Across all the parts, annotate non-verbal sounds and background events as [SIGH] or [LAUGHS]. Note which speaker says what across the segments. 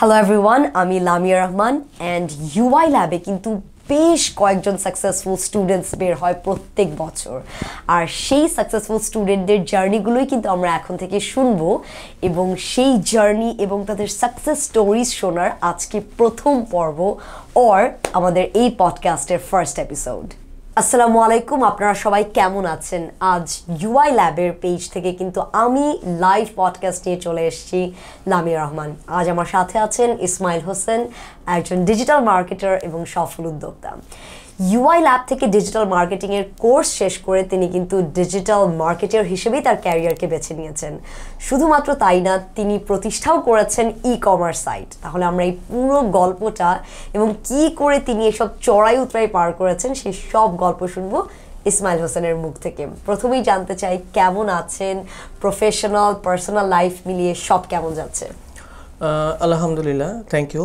Speaker 1: Hello everyone আমি Lamia Rahman and UI ল্যাবে কিন্তু বেশ কয়েকজন সাকসেসফুল স্টুডেন্টস বের হয় প্রত্যেক বছর আর সেই সাকসেসফুল স্টুডেন্টদের জার্নিগুলোই কিন্তু আমরা এখন থেকে শুনব এবং সেই জার্নি এবং তাদের সাকসেস স্টোরিজ শোনার আজকে প্রথম পর্ব অর আমাদের এই পডকাস্টের ফার্স্ট এপিসোড আসসালামু আলাইকুম আপনারা সবাই কেমন আছেন আজ ইউআই ল্যাবের পেজ থেকে কিন্তু আমি লাইভ পডকাস্ট নিয়ে চলে এসেছি লামিয়া রহমান আজ আমার সাথে আছেন ইসমাইল হোসেন একজন ডিজিটাল মার্কেটার এবং সফল উদ্যোক্তা ইউআই ল্যাব থেকে ডিজিটাল মার্কেটিংয়ের কোর্স শেষ করে তিনি কিন্তু ডিজিটাল মার্কেটার হিসেবেই তার ক্যারিয়ারকে বেছে নিয়েছেন শুধুমাত্র তাই না তিনি প্রতিষ্ঠাও করেছেন ই কমার্স সাইট তাহলে আমরা এই পুরো গল্পটা এবং কি করে তিনি এসব চড়াই উতরাই পার করেছেন সেই সব গল্প শুনবো ইসমাইল হোসেনের মুখ থেকে প্রথমেই জানতে চাই কেমন আছেন প্রফেশনাল পার্সোনাল লাইফ মিলিয়ে সব কেমন যাচ্ছে
Speaker 2: আলহামদুলিল্লাহ থ্যাংক ইউ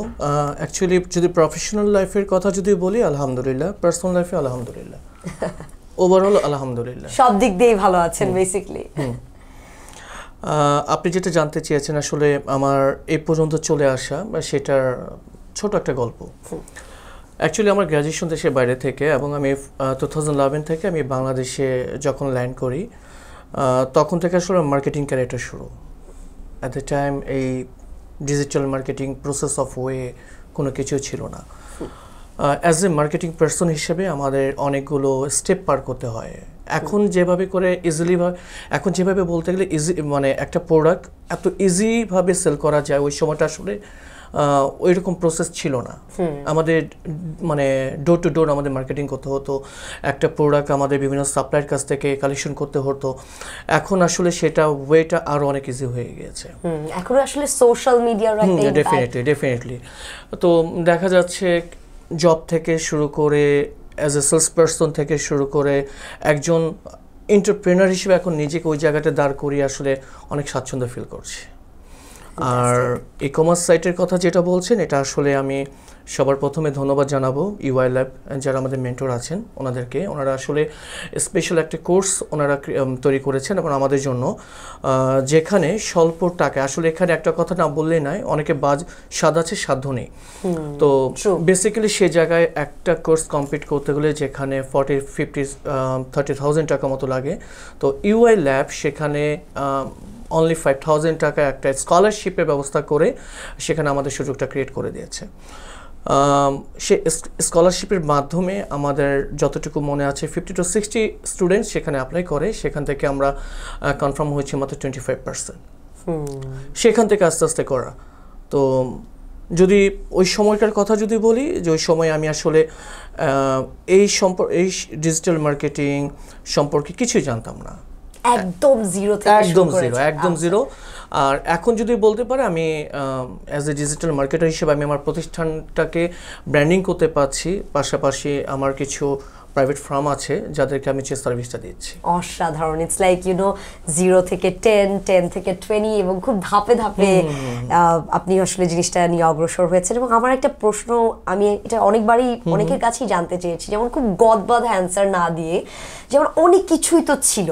Speaker 2: অ্যাকচুয়ালি যদি প্রফেশনাল লাইফের কথা যদি বলি আলহামদুলিল্লাহ পার্সোনাল লাইফে আলহামদুলিল্লাহ ওভারঅল [LAUGHS] আলহামদুলিল্লাহ সব
Speaker 1: দিক দিয়েই ভালো আছেন বেসিকলি
Speaker 2: আপনি যেটা জানতে চেয়েছেন আসলে আমার এ পর্যন্ত চলে আসা সেটার ছোট একটা গল্প অ্যাকচুয়ালি আমার গ্র্যাজুয়েশন দেশের বাইরে থেকে এবং আমি টু থাউজেন্ড ইলেভেন থেকে আমি বাংলাদেশে যখন ল্যান্ড করি তখন থেকে আসলে মার্কেটিং ক্যারিয়ারটা শুরু অ্যাট দ্য টাইম এই digital marketing process of way কোনো কিছু ছিল না অ্যাজ এ মার্কেটিং পার্সন হিসেবে আমাদের অনেকগুলো স্টেপ পার করতে হয় এখন যেভাবে করে ইজিলি এখন যেভাবে বলতে গেলে ইজি মানে একটা প্রোডাক্ট এত ইজিভাবে সেল করা যায় ওই সময়টা আসলে ওইরকম প্রসেস ছিল না আমাদের মানে ডোর টু ডোর আমাদের মার্কেটিং করতে হতো একটা প্রোডাক্ট আমাদের বিভিন্ন সাপ্লাইয়ের কাছ থেকে কালেকশন করতে হতো এখন আসলে সেটা ওয়েটা আরও অনেক ইজি হয়ে গেছে
Speaker 1: এখন আসলে সোশ্যাল মিডিয়ার ডেফিনেটলি
Speaker 2: ডেফিনেটলি তো দেখা যাচ্ছে জব থেকে শুরু করে অ্যাজ এ সেলস পার্সন থেকে শুরু করে একজন এন্টারপ্রেনার হিসেবে এখন নিজেকে ওই জায়গাতে দাঁড় করিয়ে আসলে অনেক স্বাচ্ছন্দ্য ফিল করছে আর ই কমার্স সাইটের কথা যেটা বলছেন এটা আসলে আমি সবার প্রথমে ধন্যবাদ জানাবো ইউআই ল্যাব যারা আমাদের মেন্টর আছেন ওনাদেরকে ওনারা আসলে স্পেশাল একটা কোর্স ওনারা তৈরি করেছেন এবং আমাদের জন্য যেখানে স্বল্প টাকা আসলে এখানে একটা কথা না বললেই নয় অনেকে বাজ স্বাদ আছে সাধ্য নেই তো বেসিক্যালি সে জায়গায় একটা কোর্স কমপ্লিট করতে গেলে যেখানে ফর্টি ফিফটি থার্টি থাউজেন্ড টাকা মতো লাগে তো ইউআই ল্যাব সেখানে অনলি ফাইভ থাউজেন্ড টাকা একটা স্কলারশিপের ব্যবস্থা করে সেখানে আমাদের সুযোগটা ক্রিয়েট করে দিয়েছে সে স্কলারশিপের মাধ্যমে আমাদের যতটুকু মনে আছে ফিফটি টু সিক্সটি স্টুডেন্ট সেখানে অ্যাপ্লাই করে সেখান থেকে আমরা কনফার্ম হয়েছি মাত্র টোয়েন্টি ফাইভ পার্সেন্ট সেখান থেকে আস্তে আস্তে করা তো যদি ওই সময়টার কথা যদি বলি যে ওই সময় আমি আসলে এই সম্পর্ক এই ডিজিটাল মার্কেটিং সম্পর্কে কিছুই জানতাম না একদম জিরো একদম জিরো একদম জিরো আচ্ছা। আর এখন যদি বলতে পারে আমি অ্যাজ এ ডিজিটাল মার্কেটার হিসেবে আমি আমার প্রতিষ্ঠানটাকে ব্র্যান্ডিং করতে পারছি পাশাপাশি আমার কিছু প্রাইভেট ফার্ম আছে যাদেরকে আমি যে সার্ভিসটা দিচ্ছি
Speaker 1: অসাধারণ it's like you know zero থেকে টেন টেন থেকে টোয়েনি এবং খুব ধাপে ধাপে আপনি আসলে জিনিসটা নিয়ে অগ্রসর হয়েছেন এবং আমার একটা প্রশ্ন আমি এটা অনেকবারই অনেকের কাছেই জানতে চেয়েছি যেমন খুব গদবদ অ্যান্সার না দিয়ে যেমন অনেক কিছুই তো ছিল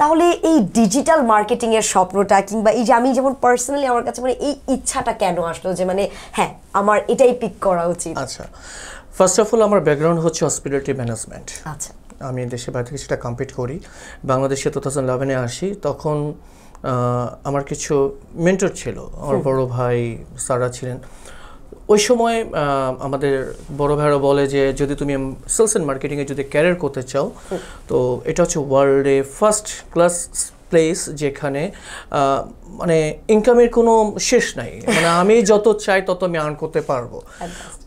Speaker 1: তাহলে এই ডিজিটাল মার্কেটিং এর স্বপ্নটা কিংবা এই যে আমি যেমন পার্সোনালি আমার কাছে মানে এই ইচ্ছাটা কেন আসলো যে মানে হ্যাঁ আমার এটাই পিক করা উচিত
Speaker 2: আচ্ছা ফার্স্ট অফ অল আমার ব্যাকগ্রাউন্ড হচ্ছে হসপিটালিটি ম্যানেজমেন্ট আচ্ছা আমি দেশে বাইরে থেকে সেটা করি বাংলাদেশে টু থাউজেন্ড ইলেভেনে আসি তখন আমার কিছু মেন্টর ছিল আমার বড় ভাই সারা ছিলেন ওই সময় আমাদের বড় ভাইরা বলে যে যদি তুমি সেলস অ্যান্ড মার্কেটিংয়ে যদি ক্যারিয়ার করতে চাও তো এটা হচ্ছে ওয়ার্ল্ডে ফার্স্ট ক্লাস প্লেস যেখানে মানে ইনকামের কোনো শেষ নাই মানে আমি যত চাই তত আমি আর্ন করতে পারবো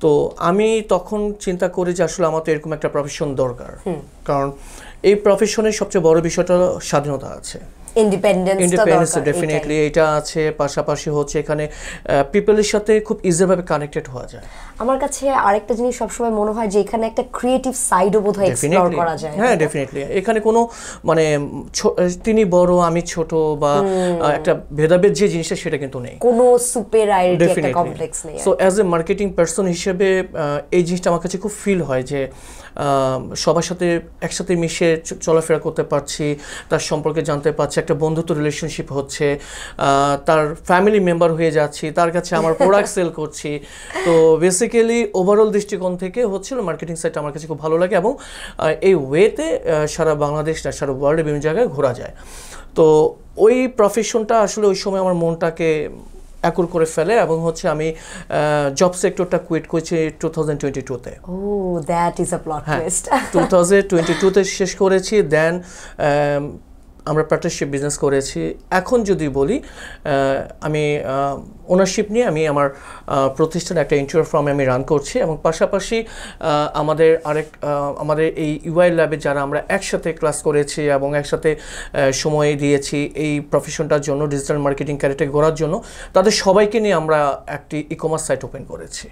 Speaker 2: তো আমি তখন চিন্তা করি যে আসলে আমার তো এরকম একটা প্রফেশন দরকার কারণ এই প্রফেশনের সবচেয়ে বড় বিষয়টা স্বাধীনতা আছে
Speaker 1: ইন্ডিপেন্ডেন্স ইন্ডিপেন্ডেন্স ডেফিনেটলি
Speaker 2: এটা আছে পাশাপাশি হচ্ছে এখানে পিপলের সাথে খুব ইজিভাবে কানেক্টেড হওয়া যায়
Speaker 1: আমার কাছে আরেকটা জিনিস সবসময় মনে হয় যে এখানে একটা ক্রিয়েটিভ সাইডও বোধ হয় এক্সপ্লোর করা যায় হ্যাঁ
Speaker 2: ডেফিনেটলি এখানে কোনো মানে তিনি বড় আমি ছোট বা একটা ভেদাভেদ যে জিনিসটা সেটা কিন্তু নেই
Speaker 1: কোনো সুপার আইডিয়া একটা কমপ্লেক্স নেই so
Speaker 2: as a marketing person হিসেবে এই জিনিসটা আমার কাছে খুব ফিল হয় যে সবার সাথে একসাথে মিশে চলাফেরা করতে পারছি তার সম্পর্কে জানতে পারছি একটা বন্ধুত্ব রিলেশনশিপ হচ্ছে তার ফ্যামিলি মেম্বার হয়ে যাচ্ছি তার কাছে আমার প্রোডাক্ট সেল করছি তো বেসিক্যালি ওভারঅল দৃষ্টিকোণ থেকে হচ্ছিল মার্কেটিং সাইটটা আমার কাছে খুব ভালো লাগে এবং এই ওয়েতে সারা বাংলাদেশ না সারা ওয়ার্ল্ডে বিভিন্ন জায়গায় ঘোরা যায় তো ওই প্রফেশনটা আসলে ওই সময় আমার মনটাকে অ্যাকুর করে ফেলে এবং হচ্ছে আমি জব সেক্টরটা কুইট করেছি টু থাউজেন্ড টোয়েন্টি টুতে
Speaker 1: ও that is a plot two
Speaker 2: thousand twenty টুতে শেষ করেছি দেন আমরা পার্টনারশিপ বিজনেস করেছি এখন যদি বলি আমি ওনারশিপ নিয়ে আমি আমার প্রতিষ্ঠান একটা ইন্টার ফার্মে আমি রান করছি এবং পাশাপাশি আমাদের আরেক আমাদের এই ইউআই ল্যাবে যারা আমরা একসাথে ক্লাস করেছি এবং একসাথে সময় দিয়েছি এই প্রফেশনটার জন্য ডিজিটাল মার্কেটিং ক্যারেটে গড়ার জন্য তাদের সবাইকে নিয়ে আমরা একটি ই কমার্স সাইট ওপেন করেছি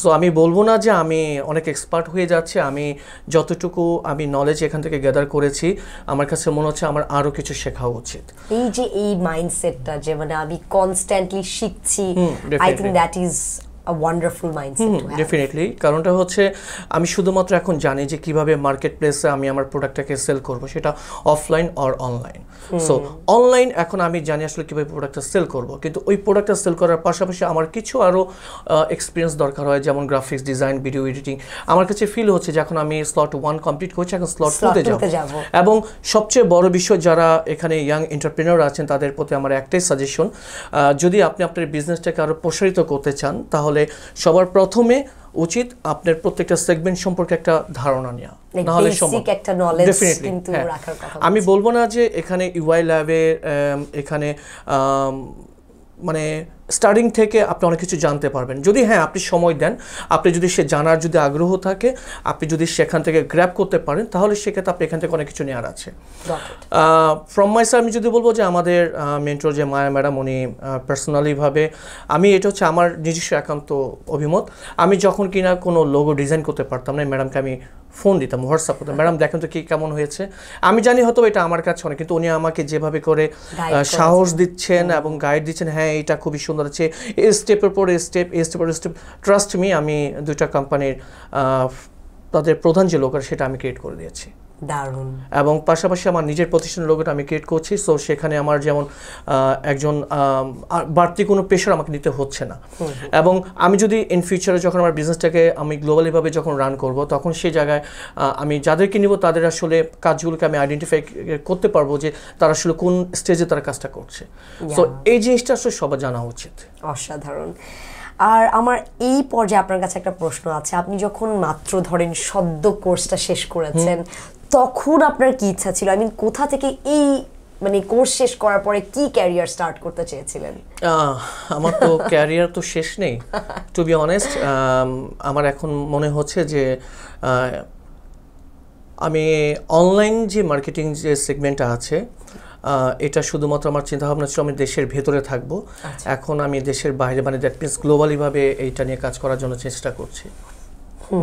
Speaker 2: সো আমি বলবো না যে আমি অনেক এক্সপার্ট হয়ে যাচ্ছি আমি যতটুকু আমি নলেজ এখান থেকে গ্যাদার করেছি আমার কাছে মনে হচ্ছে আমার আরও কিছু শেখা উচিত
Speaker 1: এই যে এই মাইন্ডসেটটা যে মানে আমি কনস্ট্যান্টলি শিখছি I think that is
Speaker 2: definitely কারণটা হচ্ছে আমি শুধুমাত্র এখন জানি যে কিভাবে মার্কেট প্লেসে আমি আমার প্রোডাক্টটাকে সেল করব সেটা offline or online so online এখন আমি জানি আসলে কিভাবে প্রোডাক্টটা সেল করব কিন্তু ওই প্রোডাক্টটা সেল করার পাশাপাশি আমার কিছু আরও এক্সপিরিয়েন্স দরকার হয় যেমন গ্রাফিক্স ডিজাইন ভিডিও এডিটিং আমার কাছে ফিল হচ্ছে যখন আমি স্লট ওয়ান কমপ্লিট করছি এখন স্লট টুতে যাব এবং সবচেয়ে বড় বিষয় যারা এখানে ইয়াং এন্টারপ্রেনার আছেন তাদের প্রতি আমার একটাই সাজেশন যদি আপনি আপনার বিজনেসটাকে আরও প্রসারিত করতে চান তাহলে তাহলে সবার প্রথমে উচিত আপনার প্রত্যেকটা সেগমেন্ট সম্পর্কে একটা ধারণা নেওয়া না হলে হ্যাঁ। আমি বলবো না যে এখানে ইউআই ল্যাবে এখানে মানে স্টার্টিং থেকে আপনি অনেক কিছু জানতে পারবেন যদি হ্যাঁ আপনি সময় দেন আপনি যদি সে জানার যদি আগ্রহ থাকে আপনি যদি সেখান থেকে গ্র্যাপ করতে পারেন তাহলে সেক্ষেত্রে আপনি এখান থেকে অনেক কিছু নেওয়ার আছে ফ্রম মাই স্যার আমি যদি বলবো যে আমাদের মেন্টর যে মায়া ম্যাডাম উনি পার্সোনালিভাবে আমি এটা হচ্ছে আমার নিজস্ব একান্ত অভিমত আমি যখন কিনা কোনো লোগো ডিজাইন করতে পারতাম না ম্যাডামকে আমি ফোন দিতাম হোয়াটসঅ্যাপ করতাম ম্যাডাম দেখেন তো কী কেমন হয়েছে আমি জানি হয়তো এটা আমার কাছে অনেক কিন্তু উনি আমাকে যেভাবে করে সাহস দিচ্ছেন এবং গাইড দিচ্ছেন হ্যাঁ এটা খুবই সুন্দর আছে স্টেপের পর স্টেপ স্টেপের স্টেপ ট্রাস্ট মি আমি দুইটা কোম্পানির তাদের প্রধান যে লোকের সেটা আমি ক্রিয়েট করে দিয়েছি দারুণ এবং পাশাপাশি আমার নিজের প্রতিষ্ঠান লোগোটা আমি ক্রিয়েট করছি সো সেখানে আমার যেমন একজন বাড়তি কোনো প্রেশার আমাকে নিতে হচ্ছে না এবং আমি যদি ইন ফিউচারে যখন আমার বিজনেসটাকে আমি গ্লোবালিভাবে যখন রান করব তখন সেই জায়গায় আমি যাদেরকে নিব তাদের আসলে কাজগুলোকে আমি আইডেন্টিফাই করতে পারবো যে তারা আসলে কোন স্টেজে তারা কাজটা করছে সো এই জিনিসটা আসলে সবার জানা উচিত
Speaker 1: অসাধারণ আর আমার এই পর্যায়ে আপনার কাছে একটা প্রশ্ন আছে আপনি যখন মাত্র ধরেন সদ্য কোর্সটা শেষ করেছেন তখন আপনার কি ইচ্ছা ছিল আই মিন কোথা থেকে এই মানে কোর্স শেষ করার পরে কি ক্যারিয়ার স্টার্ট করতে চেয়েছিলেন
Speaker 2: আমার তো ক্যারিয়ার তো শেষ নেই টু বি অনেস্ট আমার এখন মনে হচ্ছে যে আমি অনলাইন যে মার্কেটিং যে সেগমেন্টটা আছে এটা শুধুমাত্র আমার চিন্তাভাবনা ছিল আমি দেশের ভেতরে থাকবো আচ্ছা। এখন আমি দেশের বাইরে মানে দ্যাট মিনস গ্লোবালিভাবে এইটা নিয়ে কাজ করার জন্য চেষ্টা করছি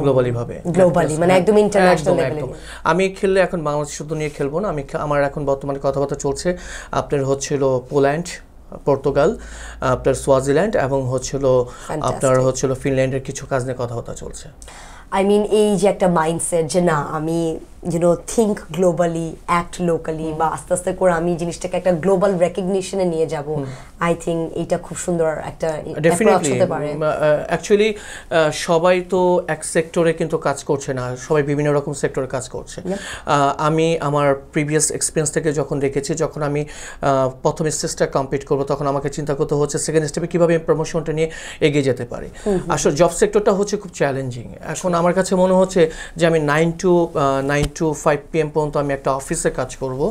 Speaker 2: গ্লোবালি ভাবে গ্লোবালি মানে একদম ইন্টারন্যাশনাল লেভেলে আমি খেললে এখন বাংলাদেশ শুধু নিয়ে খেলবো না আমি আমার এখন বর্তমানে কথাবার্তা চলছে আপনার হচ্ছিল পোল্যান্ড পর্তুগাল আপনার সোয়াজিল্যান্ড এবং হচ্ছিল আপনার হচ্ছিল ফিনল্যান্ডের কিছু কাজ নিয়ে কথাবার্তা চলছে
Speaker 1: আই মিন এই যে একটা মাইন্ডসেট যে না আমি you think globally act locally বা আস্তে আস্তে করে আমি জিনিসটাকে একটা গ্লোবাল রেকগনিশনে নিয়ে যাব আই থিঙ্ক এটা খুব সুন্দর একটা হতে
Speaker 2: অ্যাকচুয়ালি সবাই তো এক সেক্টরে কিন্তু কাজ করছে না সবাই বিভিন্ন রকম সেক্টরে কাজ করছে আমি আমার প্রিভিয়াস এক্সপিরিয়েন্স থেকে যখন দেখেছি যখন আমি প্রথম স্টেজটা কমপ্লিট করবো তখন আমাকে চিন্তা করতে হচ্ছে সেকেন্ড স্টেপে কীভাবে আমি প্রমোশনটা নিয়ে এগিয়ে যেতে পারি আসলে জব সেক্টরটা হচ্ছে খুব চ্যালেঞ্জিং এখন আমার কাছে মনে হচ্ছে যে আমি nine to nine to five M পর্যন্ত আমি একটা অফিসে কাজ করব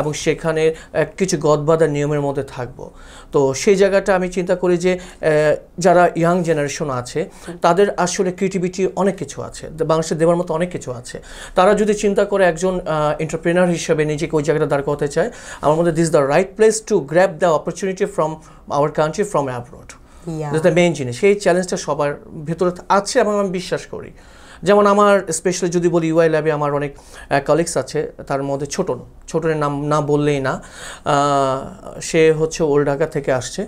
Speaker 2: এবং সেখানে কিছু গদবাদার নিয়মের মধ্যে থাকব তো সেই জায়গাটা আমি চিন্তা করি যে যারা ইয়াং জেনারেশন আছে তাদের আসলে ক্রিয়েটিভিটি অনেক কিছু আছে বাংলাদেশে দেওয়ার মতো অনেক কিছু আছে তারা যদি চিন্তা করে একজন এন্টারপ্রেনার হিসেবে নিজেকে ওই জায়গাটা দাঁড় করতে চায় আমার মধ্যে this the right place to grab the opportunity from our country from abroad যেটা মেইন জিনিস সেই চ্যালেঞ্জটা সবার ভেতরে আছে এবং আমি বিশ্বাস করি যেমন আমার স্পেশালি যদি বলি ইউআই ল্যাবে আমার অনেক কলিগস আছে তার মধ্যে ছোটন ছোটনের নাম না বললেই না সে হচ্ছে ওল্ড ঢাকা থেকে আসছে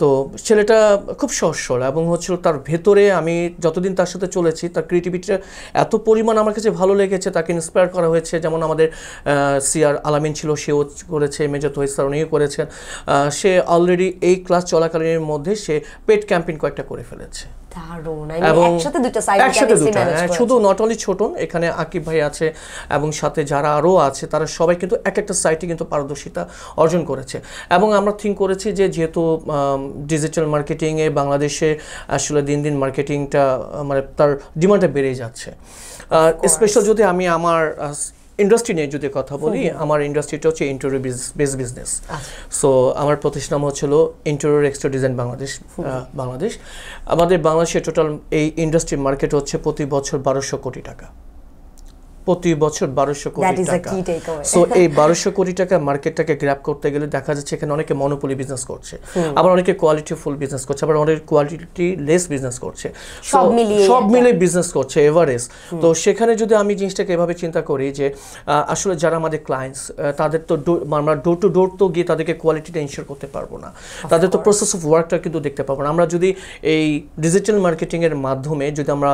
Speaker 2: তো ছেলেটা খুব সহসল এবং হচ্ছিল তার ভেতরে আমি যতদিন তার সাথে চলেছি তার ক্রিয়েটিভিটিটা এত পরিমাণ আমার কাছে ভালো লেগেছে তাকে ইন্সপায়ার করা হয়েছে যেমন আমাদের সিআর আলামিন ছিল সেও করেছে মেজর তোহিদ স্যার উনিও করেছেন সে অলরেডি এই ক্লাস চলাকালীনের মধ্যে সে পেট ক্যাম্পেইন কয়েকটা করে ফেলেছে
Speaker 1: দারুণ এবং হ্যাঁ, শুধু
Speaker 2: নট অনলি ছোটন এখানে আকিব ভাই আছে এবং সাথে যারা আরও আছে তারা সবাই কিন্তু এক একটা সাইটে কিন্তু পারদর্শিতা অর্জন করেছে এবং আমরা থিঙ্ক করেছি যে যেহেতু ডিজিটাল মার্কেটিংয়ে বাংলাদেশে আসলে দিন দিন মার্কেটিংটা মানে তার ডিমান্ডটা বেড়ে যাচ্ছে স্পেশাল যদি আমি আমার ইন্ডাস্ট্রি নিয়ে যদি কথা বলি আমার ইন্ডাস্ট্রিটা হচ্ছে ইন্টেরিয়র বেস বিজনেস সো আমার প্রতিষ্ঠান নাম হচ্ছিল interior extra design Bangladesh Bangladesh আমাদের বাংলাদেশে টোটাল এই ইন্ডাস্ট্রি মার্কেট হচ্ছে প্রতি বছর বারোশো কোটি টাকা প্রতি বছর বারোশো কোটি টাকা সো এই বারোশো কোটি টাকা মার্কেটটাকে গ্র্যাপ করতে গেলে দেখা যাচ্ছে এখানে অনেকে মনোপলি বিজনেস করছে আবার অনেকে কোয়ালিটি ফুল বিজনেস করছে আবার অনেক কোয়ালিটি লেস বিজনেস করছে সব মিলে বিজনেস করছে এভারেজ তো সেখানে যদি আমি জিনিসটাকে এভাবে চিন্তা করি যে আসলে যারা আমাদের ক্লায়েন্টস তাদের তো আমরা ডোর টু ডোর তো গিয়ে তাদেরকে কোয়ালিটিটা ইনশিওর করতে পারবো না তাদের তো প্রসেস অফ ওয়ার্কটা কিন্তু দেখতে পারবো না আমরা যদি এই ডিজিটাল মার্কেটিংয়ের মাধ্যমে যদি আমরা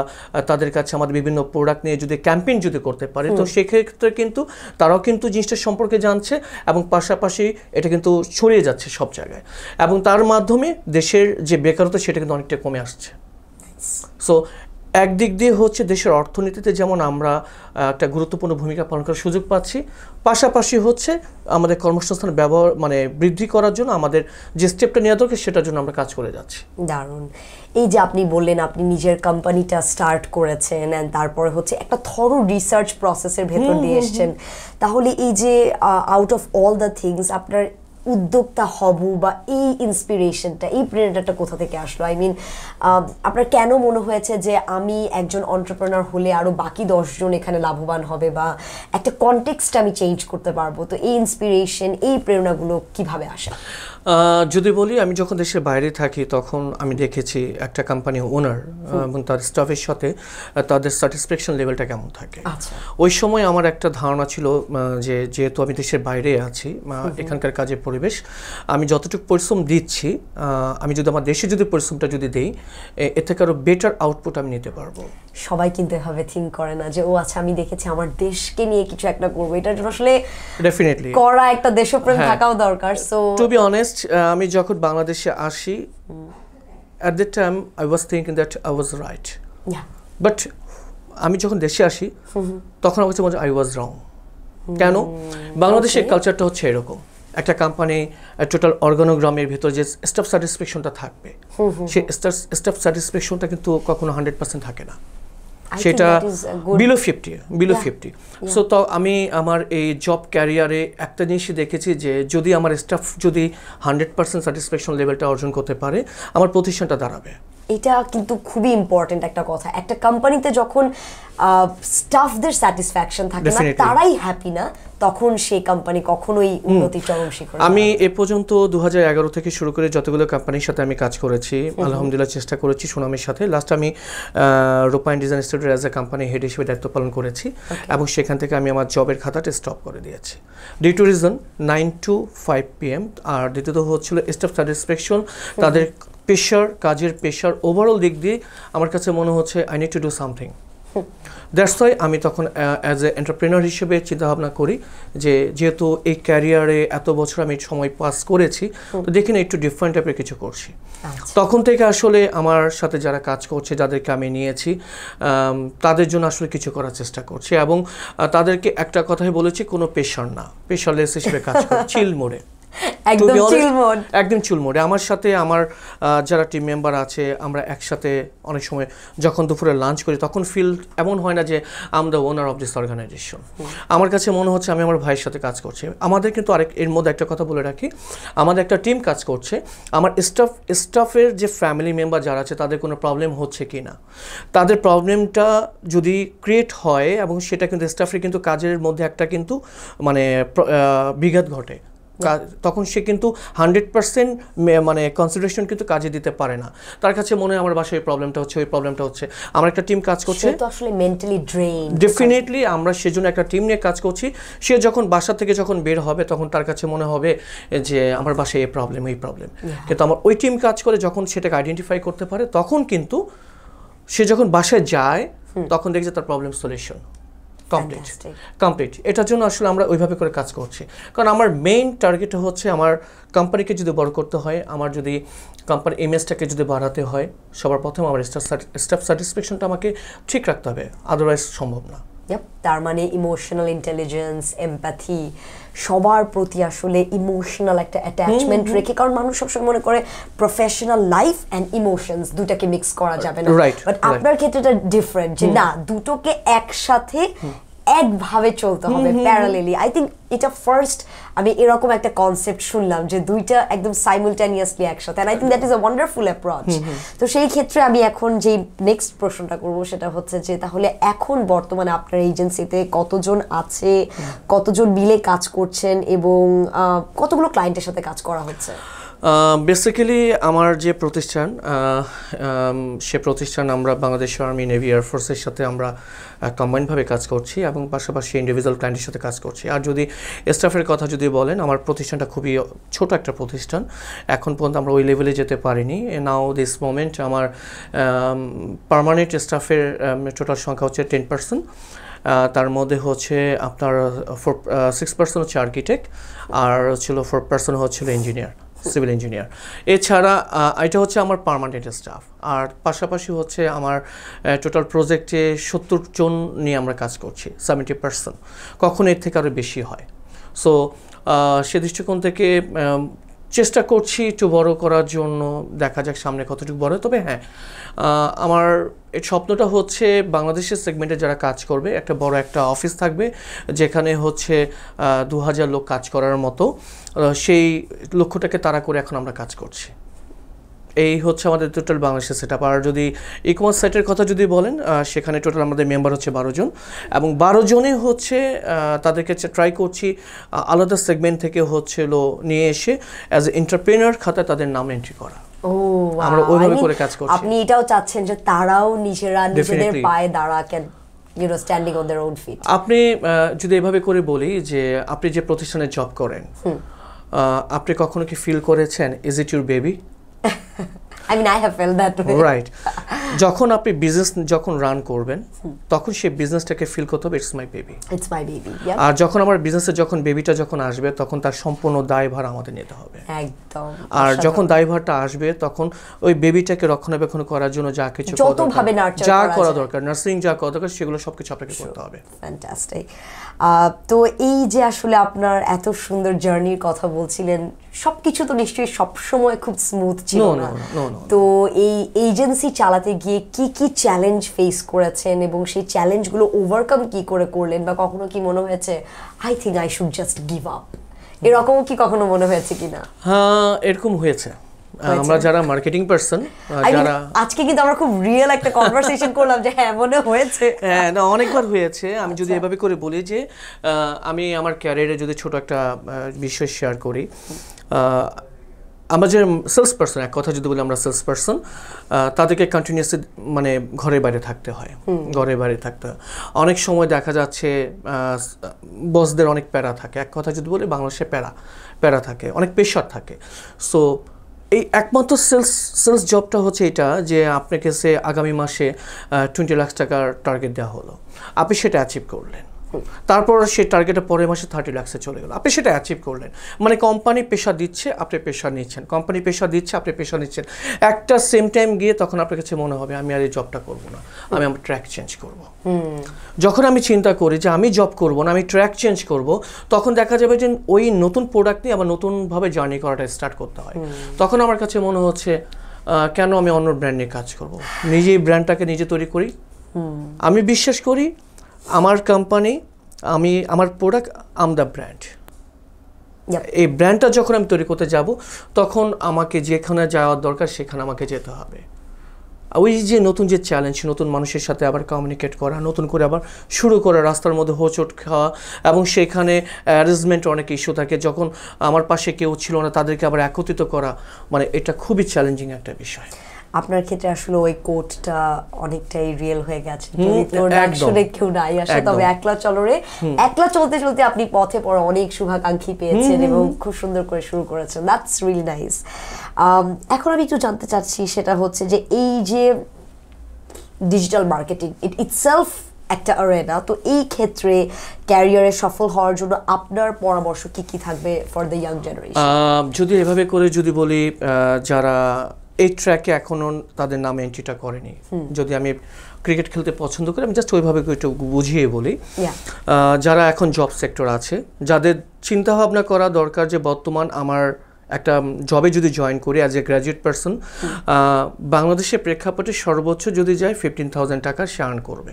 Speaker 2: তাদের কাছে আমাদের বিভিন্ন প্রোডাক্ট নিয়ে যদি ক্যাম্পেইন যদি করতে জানতে পারে তো সেক্ষেত্রে কিন্তু তারাও কিন্তু জিনিসটা সম্পর্কে জানছে এবং পাশাপাশি এটা কিন্তু ছড়িয়ে যাচ্ছে সব জায়গায় এবং তার মাধ্যমে দেশের যে বেকারত্ব সেটা কিন্তু অনেকটা কমে আসছে সো একদিক দিয়ে হচ্ছে দেশের অর্থনীতিতে যেমন আমরা একটা গুরুত্বপূর্ণ ভূমিকা পালন করার সুযোগ পাচ্ছি পাশাপাশি হচ্ছে আমাদের কর্মসংস্থান ব্যবহার মানে বৃদ্ধি করার জন্য আমাদের যে স্টেপটা নেওয়া দরকার সেটার জন্য আমরা কাজ করে যাচ্ছি দারুণ এই
Speaker 1: যে আপনি বললেন আপনি নিজের কোম্পানিটা স্টার্ট করেছেন অ্যান্ড তারপরে হচ্ছে একটা থরো রিসার্চ প্রসেসের ভেতর দিয়ে এসছেন তাহলে এই যে out of all the things আপনার উদ্যোক্তা হব বা এই ইন্সপিরেশনটা এই প্রেরণাটা কোথা থেকে আসলো আই মিন আপনার কেন মনে হয়েছে যে আমি একজন অন্টারপ্রেনার হলে আরও বাকি দশজন এখানে লাভবান হবে বা একটা কনটেক্সট আমি চেঞ্জ করতে পারবো তো এই ইন্সপিরেশন এই প্রেরণাগুলো কিভাবে আসে
Speaker 2: যদি বলি আমি যখন দেশের বাইরে থাকি তখন আমি দেখেছি একটা কোম্পানি ওনার এবং তার স্টাফের সাথে তাদের স্যাটিসফ্যাকশন লেভেলটা কেমন থাকে আচ্ছা। ওই সময় আমার একটা ধারণা ছিল যে যেহেতু আমি দেশের বাইরে আছি এখানকার কাজের পরিবেশ আমি যতটুকু পরিশ্রম দিচ্ছি আমি যদি আমার দেশে যদি পরিশ্রমটা যদি দিই এর থেকে আরও বেটার আউটপুট আমি নিতে পারবো
Speaker 1: সবাই কিন্তু এভাবে থিঙ্ক করে না যে ও আচ্ছা আমি দেখেছি
Speaker 2: আমার দেশকে নিয়ে কিছু একটা করবো এটার জন্য আসলে ডেফিনেটলি করা একটা দেশপ্রেম হ্যাঁ। থাকাও দরকার সো টু বি অনেস্ট আমি যখন বাংলাদেশে আসি at the time I was thinking that I was right but আমি যখন দেশে আসি mm-hmm. তখন আমার কাছে আই ওয়াজ রং কেন mm, বাংলাদেশের কালচারটা হচ্ছে এরকম একটা কোম্পানি টোটাল অর্গানোগ্রামের ভেতর যে স্টাফ স্যাটিসফ্যাকশনটা থাকবে সেই স্টাফ স্যাটিসফ্যাকশনটা কিন্তু কখনো হান্ড্রেড পার্সেন্ট থাকে না
Speaker 1: সেটা below fifty below
Speaker 2: fifty so তো আমি আমার এই জব ক্যারিয়ারে একটা জিনিসই দেখেছি যে যদি আমার স্টাফ যদি হান্ড্রেড পার্সেন্ট স্যাটিসফ্যাকশন লেভেলটা অর্জন করতে পারে আমার প্রতিষ্ঠানটা দাঁড়াবে
Speaker 1: এটা কিন্তু খুবই ইম্পর্টেন্ট একটা কথা একটা কোম্পানিতে যখন স্টাফদের স্যাটিসফ্যাকশন থাকে না তারাই হ্যাপি না তখন সেই কোম্পানি কখনোই উন্নতি চরম শিখরে আমি
Speaker 2: এ পর্যন্ত দু থেকে শুরু করে যতগুলো কোম্পানির সাথে আমি কাজ করেছি আলহামদুলিল্লাহ চেষ্টা করেছি সুনামের সাথে লাস্ট আমি Rupayan design studio as a company head হিসেবে দায়িত্ব পালন করেছি এবং সেখান থেকে আমি আমার জবের খাতাটা স্টপ করে দিয়েছি the two reason nine to five P M আর দ্বিতীয়ত হচ্ছিল স্টাফ স্যাটিসফ্যাকশন তাদের পেশার কাজের পেশার ওভারঅল দিক দিয়ে আমার কাছে মনে হচ্ছে I need to do something that's why আমি তখন অ্যাজ এ এন্টারপ্রেনার হিসেবে চিন্তাভাবনা করি যে যেহেতু এই ক্যারিয়ারে এত বছর আমি সময় পাস করেছি তো দেখি না একটু ডিফারেন্ট টাইপের কিছু করছি আচ্ছা। তখন থেকে আসলে আমার সাথে যারা কাজ করছে যাদেরকে আমি নিয়েছি তাদের জন্য আসলে কিছু করার চেষ্টা করছি এবং তাদেরকে একটা কথাই বলেছি কোনো পেশার না পেশারলেস হিসেবে কাজ করছি চিল [LAUGHS] মোড়ে একদম চিল একদম আমার সাথে আমার যারা টিম মেম্বার আছে আমরা একসাথে অনেক সময় যখন দুপুরে লাঞ্চ করি তখন ফিল এমন হয় না যে am the owner of this organization আমার কাছে মনে হচ্ছে আমি আমার ভাইয়ের সাথে কাজ করছি আমাদের কিন্তু আরেক এর মধ্যে একটা কথা বলে রাখি আমাদের একটা টিম কাজ করছে আমার স্টাফ স্টাফের যে ফ্যামিলি মেম্বার যারা আছে তাদের কোনো প্রবলেম হচ্ছে কি না তাদের প্রবলেমটা যদি ক্রিয়েট হয় এবং সেটা কিন্তু স্টাফের কিন্তু কাজের মধ্যে একটা কিন্তু মানে বিঘাত ঘটে তখন সে কিন্তু হান্ড্রেড পার্সেন্ট মানে কনসিডারেশন কিন্তু কাজে দিতে পারে না তার কাছে মনে হয় আমার বাসায় প্রবলেমটা হচ্ছে ওই প্রবলেমটা হচ্ছে আমার একটা টিম কাজ করছে
Speaker 1: মেন্টালি ডেফিনেটলি
Speaker 2: আমরা সেজন্য একটা টিম নিয়ে কাজ করছি সে যখন বাসা থেকে যখন বের হবে তখন তার কাছে মনে হবে যে আমার বাসায় এই প্রবলেম এই প্রবলেম কিন্তু আমার ওই টিম কাজ করে যখন সেটাকে আইডেন্টিফাই করতে পারে তখন কিন্তু সে যখন বাসায় যায় তখন দেখছে তার প্রবলেম সলিউশন কমপ্লিট কমপ্লিট এটার জন্য আসলে আমরা ওইভাবে করে কাজ করছি কারণ আমার মেইন টার্গেট হচ্ছে আমার কোম্পানিকে যদি বড় করতে হয় আমার যদি কোম্পানির ইমেজটাকে যদি বাড়াতে হয় সবার প্রথম আমার স্টাফ স্যাটিসফ্যাকশনটা আমাকে ঠিক রাখতে হবে আদারওয়াইজ সম্ভব না
Speaker 1: তার মানে ইমোশনাল ইন্টেলিজেন্স এমপ্যাথি সবার প্রতি আসলে ইমোশনাল একটা অ্যাটাচমেন্ট রেখে কারণ মানুষ সবসময় মনে করে প্রফেশনাল লাইফ অ্যান্ড ইমোশনস দুটাকে মিক্স করা যাবে না বাট আপনার ক্ষেত্রে এটা ডিফারেন্ট যে না দুটোকে একসাথে একভাবে চলতে হবে প্যারালেলি আই থিঙ্ক এটা ফার্স্ট আমি এরকম একটা কনসেপ্ট শুনলাম যে দুইটা একদম সাইমুলটেনিয়াসলি একসাথে I think that is a wonderful approach তো সেই ক্ষেত্রে আমি এখন যে নেক্সট প্রশ্নটা করব সেটা হচ্ছে যে তাহলে এখন বর্তমানে আপনার এজেন্সিতে কতজন আছে কতজন মিলে কাজ করছেন এবং কতগুলো ক্লায়েন্টের সাথে কাজ করা হচ্ছে
Speaker 2: বেসিক্যালি um, আমার যে প্রতিষ্ঠান uh, um, সে প্রতিষ্ঠান আমরা বাংলাদেশ আর্মি নেভি এয়ারফোর্সের সাথে আমরা কম্বাইনভাবে uh, কাজ করছি এবং পাশাপাশি ইন্ডিভিজুয়াল ক্লায়েন্টের সাথে কাজ করছি আর যদি স্টাফের কথা যদি বলেন আমার প্রতিষ্ঠানটা খুবই ছোট একটা প্রতিষ্ঠান এখন পর্যন্ত আমরা ওই লেভেলে যেতে পারিনি নাও দিস মোমেন্ট আমার পারমানেন্ট স্টাফের টোটাল সংখ্যা হচ্ছে টেন পার্সেন্ট uh, তার মধ্যে হচ্ছে আপনার ফোর সিক্স পার্সেন্ট হচ্ছে আর্কিটেক্ট আর ছিল ফোর পার্সেন্ট হচ্ছিল ইঞ্জিনিয়ার সিভিল ইঞ্জিনিয়ার এছাড়া এটা হচ্ছে আমার পারমানেন্ট স্টাফ আর পাশাপাশি হচ্ছে আমার টোটাল প্রজেক্টে সত্তর জন নিয়ে আমরা কাজ করছি সেভেন্টি পার্সেন্ট কখন এর থেকে আরও বেশি হয় সো সে দৃষ্টিকোণ থেকে চেষ্টা করছি একটু বড় করার জন্য দেখা যাক সামনে কতটুকু বড় তবে হ্যাঁ আমার স্বপ্নটা হচ্ছে বাংলাদেশের সেগমেন্টে যারা কাজ করবে একটা বড় একটা অফিস থাকবে যেখানে হচ্ছে দু হাজার লোক কাজ করার মতো সেই লক্ষ্যটাকে তারা করে এখন আমরা কাজ করছি এই হচ্ছে আমাদের টোটাল বাংলাদেশের সেট আর যদি ই কমার্স সাইটের কথা যদি বলেন সেখানে টোটাল আমাদের মেম্বার হচ্ছে বারো জন এবং বারো জনে হচ্ছে তাদেরকে ট্রাই করছি আলাদা সেগমেন্ট থেকে হচ্ছে নিয়ে এসে অ্যাজ এ এন্টারপ্রেনার খাতায় তাদের নাম এন্ট্রি করা
Speaker 1: ও আমরা ওইভাবে করে কাজ করছি আপনি এটাও চাচ্ছেন যে তারাও নিজেরা নিজেদের পায়ে দাঁড়াকে you know standing on their own feet
Speaker 2: আপনি যদি এভাবে করে বলি যে আপনি যে প্রতিষ্ঠানে জব করেন আপনি কখনো কি ফিল করেছেন is it your baby
Speaker 1: I mean I have felt that right
Speaker 2: যখন আপনি বিজনেস যখন রান করবেন তখন সে বিজনেসটাকে ফিল করতে হবে it's my baby it's my baby আর যখন আমার বিজনেসে যখন বেবিটা যখন আসবে তখন তার সম্পূর্ণ দায়ভার আমাদের নিতে
Speaker 1: হবে একদম আর যখন
Speaker 2: দায়ভারটা আসবে তখন ওই বেবিটাকে রক্ষণাবেক্ষণ করার জন্য যা কিছু যা করা দরকার নার্সিং যা করা দরকার সেগুলো সবকিছু আপনাকে করতে হবে ফ্যান্টাস্টিক
Speaker 1: তো এই যে আসলে আপনার এত সুন্দর জার্নির কথা বলছিলেন সব কিছু তো নিশ্চয়ই সবসময় খুব স্মুথ ছিল না তো এই এজেন্সি চালাতে গিয়ে কি কি চ্যালেঞ্জ ফেস করেছেন এবং সেই চ্যালেঞ্জগুলো ওভারকাম কি করে করলেন বা কখনো কি মনে হয়েছে I think I should just give up এরকমও কি কখনো মনে হয়েছে কিনা
Speaker 2: হ্যাঁ এরকম হয়েছে আমরা যারা মার্কেটিং পারসন যারা
Speaker 1: আজকে কিন্তু আমরা খুব রিয়েল একটা কনভারসেশন
Speaker 2: করলাম যে হ্যাঁ মনে হয়েছে হ্যাঁ না অনেকবার হয়েছে আমি যদি আচ্ছা। এভাবে করে বলি যে আমি আমার ক্যারিয়ারে যদি ছোট একটা বিষয় শেয়ার করি আমরা যে সেলস পার্সন এক কথা যদি বলি আমরা সেলস পার্সন তাদেরকে কন্টিনিউসলি মানে ঘরে বাইরে থাকতে হয় ঘরে বাইরে থাকতে হয় অনেক সময় দেখা যাচ্ছে বসদের অনেক প্যারা থাকে এক কথা যদি বলি বাংলাদেশে প্যারা প্যারা থাকে অনেক প্রেশার থাকে সো এই একমাত্র সেলস সেলস জবটা হচ্ছে এটা যে আপনাকে সে আগামী মাসে টোয়েন্টি লাখ টাকার টার্গেট দেওয়া হলো আপনি সেটা অ্যাচিভ করলেন তারপর সেই টার্গেটে পরের মাসে থার্টি লাখসে চলে গেল আপনি সেটা অ্যাচিভ করলেন মানে কোম্পানি পেশা দিচ্ছে আপনি পেশা নিচ্ছেন কোম্পানি পেশা দিচ্ছে আপনি পেশা নিচ্ছেন একটা সেম টাইম গিয়ে তখন আপনার কাছে মনে হবে আমি আর এই জবটা করবো না আমি আমার ট্র্যাক চেঞ্জ করব। যখন আমি চিন্তা করি যে আমি জব করব না আমি ট্র্যাক চেঞ্জ করব তখন দেখা যাবে যে ওই নতুন প্রোডাক্ট নিয়ে আবার নতুনভাবে জার্নি করাটা স্টার্ট করতে হয় তখন আমার কাছে মনে হচ্ছে কেন আমি অন্য ব্র্যান্ড নিয়ে কাজ করব নিজেই ব্র্যান্ডটাকে নিজে তৈরি করি আমি বিশ্বাস করি আমার কোম্পানি আমি আমার প্রোডাক্ট আম দ্য ব্র্যান্ড এই ব্র্যান্ডটা যখন আমি তৈরি করতে যাব তখন আমাকে যেখানে যাওয়ার দরকার সেখানে আমাকে যেতে হবে ওই যে নতুন যে চ্যালেঞ্জ নতুন মানুষের সাথে আবার কমিউনিকেট করা নতুন করে আবার শুরু করা রাস্তার মধ্যে হোচট খাওয়া এবং সেখানে অ্যারেঞ্জমেন্ট অনেক ইস্যু থাকে যখন আমার পাশে কেউ ছিল না তাদেরকে আবার একত্রিত করা মানে এটা খুবই চ্যালেঞ্জিং একটা বিষয়
Speaker 1: আপনার ক্ষেত্রে আসলে ওই কোটটা অনেকটাই রিয়েল হয়ে গেছে কেউ নাই আসে তবে একলা চলরে একলা চলতে চলতে আপনি পথে পড়ে অনেক শুভাকাঙ্ক্ষী পেয়েছেন এবং খুব সুন্দর করে শুরু করেছেন দ্যাটস রিয়েল নাইস এখন আমি একটু জানতে চাচ্ছি সেটা হচ্ছে যে এই যে ডিজিটাল মার্কেটিং ইট ইটসেলফ একটা অ্যারেনা তো এই ক্ষেত্রে ক্যারিয়ারে সফল হওয়ার জন্য আপনার পরামর্শ কি কি থাকবে ফর দ্য ইয়াং জেনারেশন
Speaker 2: যদি এভাবে করে যদি বলি যারা এই ট্র্যাকে এখনও তাদের নাম এন্ট্রিটা করেনি যদি আমি ক্রিকেট খেলতে পছন্দ করি আমি জাস্ট ওইভাবে একটু বুঝিয়ে বলি যারা এখন জব সেক্টর আছে যাদের চিন্তাভাবনা করা দরকার যে বর্তমান আমার একটা জবে যদি জয়েন করি অ্যাজ এ গ্র্যাজুয়েট পারসন বাংলাদেশের প্রেক্ষাপটে সর্বোচ্চ যদি যায় ফিফটিন থাউজেন্ড টাকা সে আর্ন করবে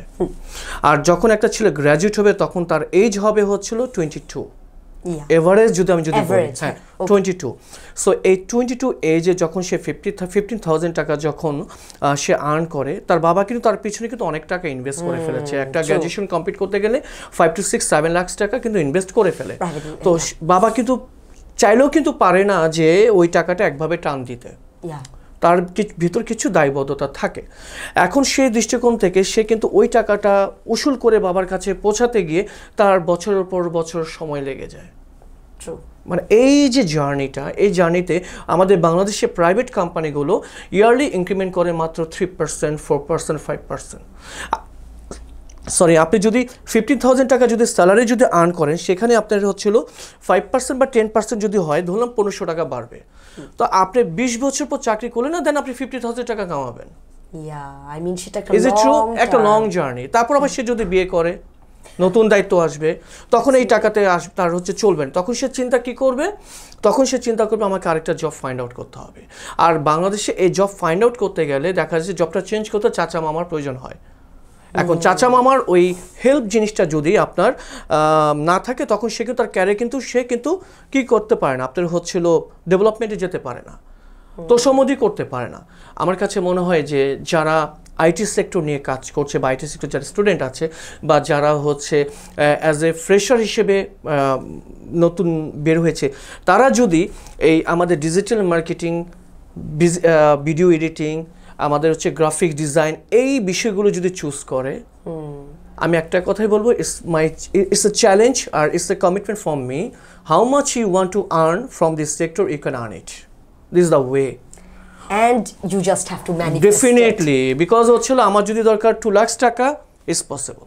Speaker 2: আর যখন একটা ছেলে গ্র্যাজুয়েট হবে তখন তার এজ হবে হচ্ছিল টোয়েন্টি টু এভারেজ যদি আমি যদি বলি হ্যাঁ টোয়েন্টি টু সো এই টোয়েন্টি টু এজে যখন সে ফিফটি ফিফটিন থাউজেন্ড টাকা যখন সে আর্ন করে তার বাবা কিন্তু তার পিছনে কিন্তু অনেক টাকা ইনভেস্ট করে ফেলেছে একটা গ্র্যাজুয়েশন কমপ্লিট করতে গেলে five to six seven lakh টাকা কিন্তু ইনভেস্ট করে ফেলে তো বাবা কিন্তু চাইলেও কিন্তু পারে না যে ওই টাকাটা একভাবে টান দিতে তার ভিতর কিছু দায়বদ্ধতা থাকে এখন সেই দৃষ্টিকোণ থেকে সে কিন্তু ওই টাকাটা উসুল করে বাবার কাছে পৌঁছাতে গিয়ে তার বছরের পর বছর সময় লেগে যায় মানে এই যে জার্নিটা এই জার্নিতে আমাদের বাংলাদেশে প্রাইভেট কোম্পানিগুলো ইয়ারলি ইনক্রিমেন্ট করে মাত্র three percent four percent five percent sorry আপনি যদি ফিফটিন থাউজেন্ড টাকা যদি স্যালারি যদি আর্ন করেন সেখানে আপনার হচ্ছিল ফাইভ পার্সেন্ট বা টেন পার্সেন্ট যদি হয় ধরলাম পনেরোশো টাকা বাড়বে তো আপনি বিশ বছর পর চাকরি করলেন না দেন আপনি ফিফটি থাউজেন্ড টাকা কামাবেন একটা লং জার্নি তারপর আবার সে যদি বিয়ে করে নতুন দায়িত্ব আসবে তখন এই টাকাতে আস তার হচ্ছে চলবেন তখন সে চিন্তা কি করবে তখন সে চিন্তা করবে আমাকে আরেকটা জব ফাইন্ড আউট করতে হবে আর বাংলাদেশে এই জব ফাইন্ড আউট করতে গেলে দেখা যাচ্ছে জবটা চেঞ্জ করতে চাচা মামার প্রয়োজন হয় এখন চাচা মামার ওই হেল্প জিনিসটা যদি আপনার না থাকে তখন সে কিন্তু তার ক্যারে কিন্তু সে কিন্তু কি করতে পারে না আপনার হচ্ছিল ডেভেলপমেন্টে যেতে পারে না তোষমদি করতে পারে না আমার কাছে মনে হয় যে যারা আইটি সেক্টর নিয়ে কাজ করছে বা আইটি সেক্টর যারা স্টুডেন্ট আছে বা যারা হচ্ছে অ্যাজ এ ফ্রেশার হিসেবে নতুন বের হয়েছে তারা যদি এই আমাদের ডিজিটাল মার্কেটিং ভিডিও এডিটিং আমাদের হচ্ছে গ্রাফিক ডিজাইন এই বিষয়গুলো যদি চুজ করে আমি একটা কথাই বলবো it's my it's a challenge আর it's a commitment from me how much you want to earn from this sector you can earn it this the way
Speaker 1: and you just have to manage
Speaker 2: definitely because হচ্ছিল আমার যদি দরকার two lakhs টাকা it's possible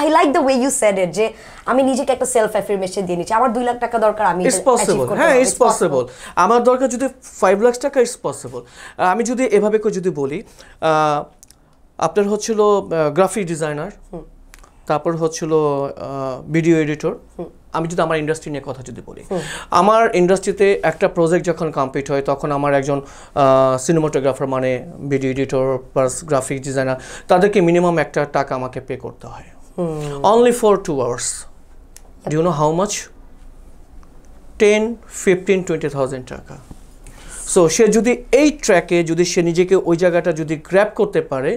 Speaker 1: I like the way you said it যে আমি নিজেকে একটা self অ্যাফির্মেশন দিয়ে নিচ্ছি আমার দুই লাখ টাকা দরকার আমি ইটস পসিবল হ্যাঁ ইটস পসিবল
Speaker 2: আমার দরকার যদি ফাইভ লাখ টাকা ইটস পসিবল আমি যদি এভাবে করে যদি বলি আপনার হচ্ছিল গ্রাফিক ডিজাইনার তারপর হচ্ছিল ভিডিও এডিটর আমি যদি আমার ইন্ডাস্ট্রি নিয়ে কথা যদি বলি আমার ইন্ডাস্ট্রিতে একটা প্রজেক্ট যখন কমপ্লিট হয় তখন আমার একজন সিনেমাটোগ্রাফার মানে video editor plus graphic designer তাদেরকে মিনিমাম একটা টাকা আমাকে পে করতে হয় hmm. only for two hours yep. do you know how much 10 15 20000 টাকা সো সে যদি এই ট্র্যাকে যদি সে নিজেকে ওই জায়গাটা যদি গ্র্যাপ করতে পারে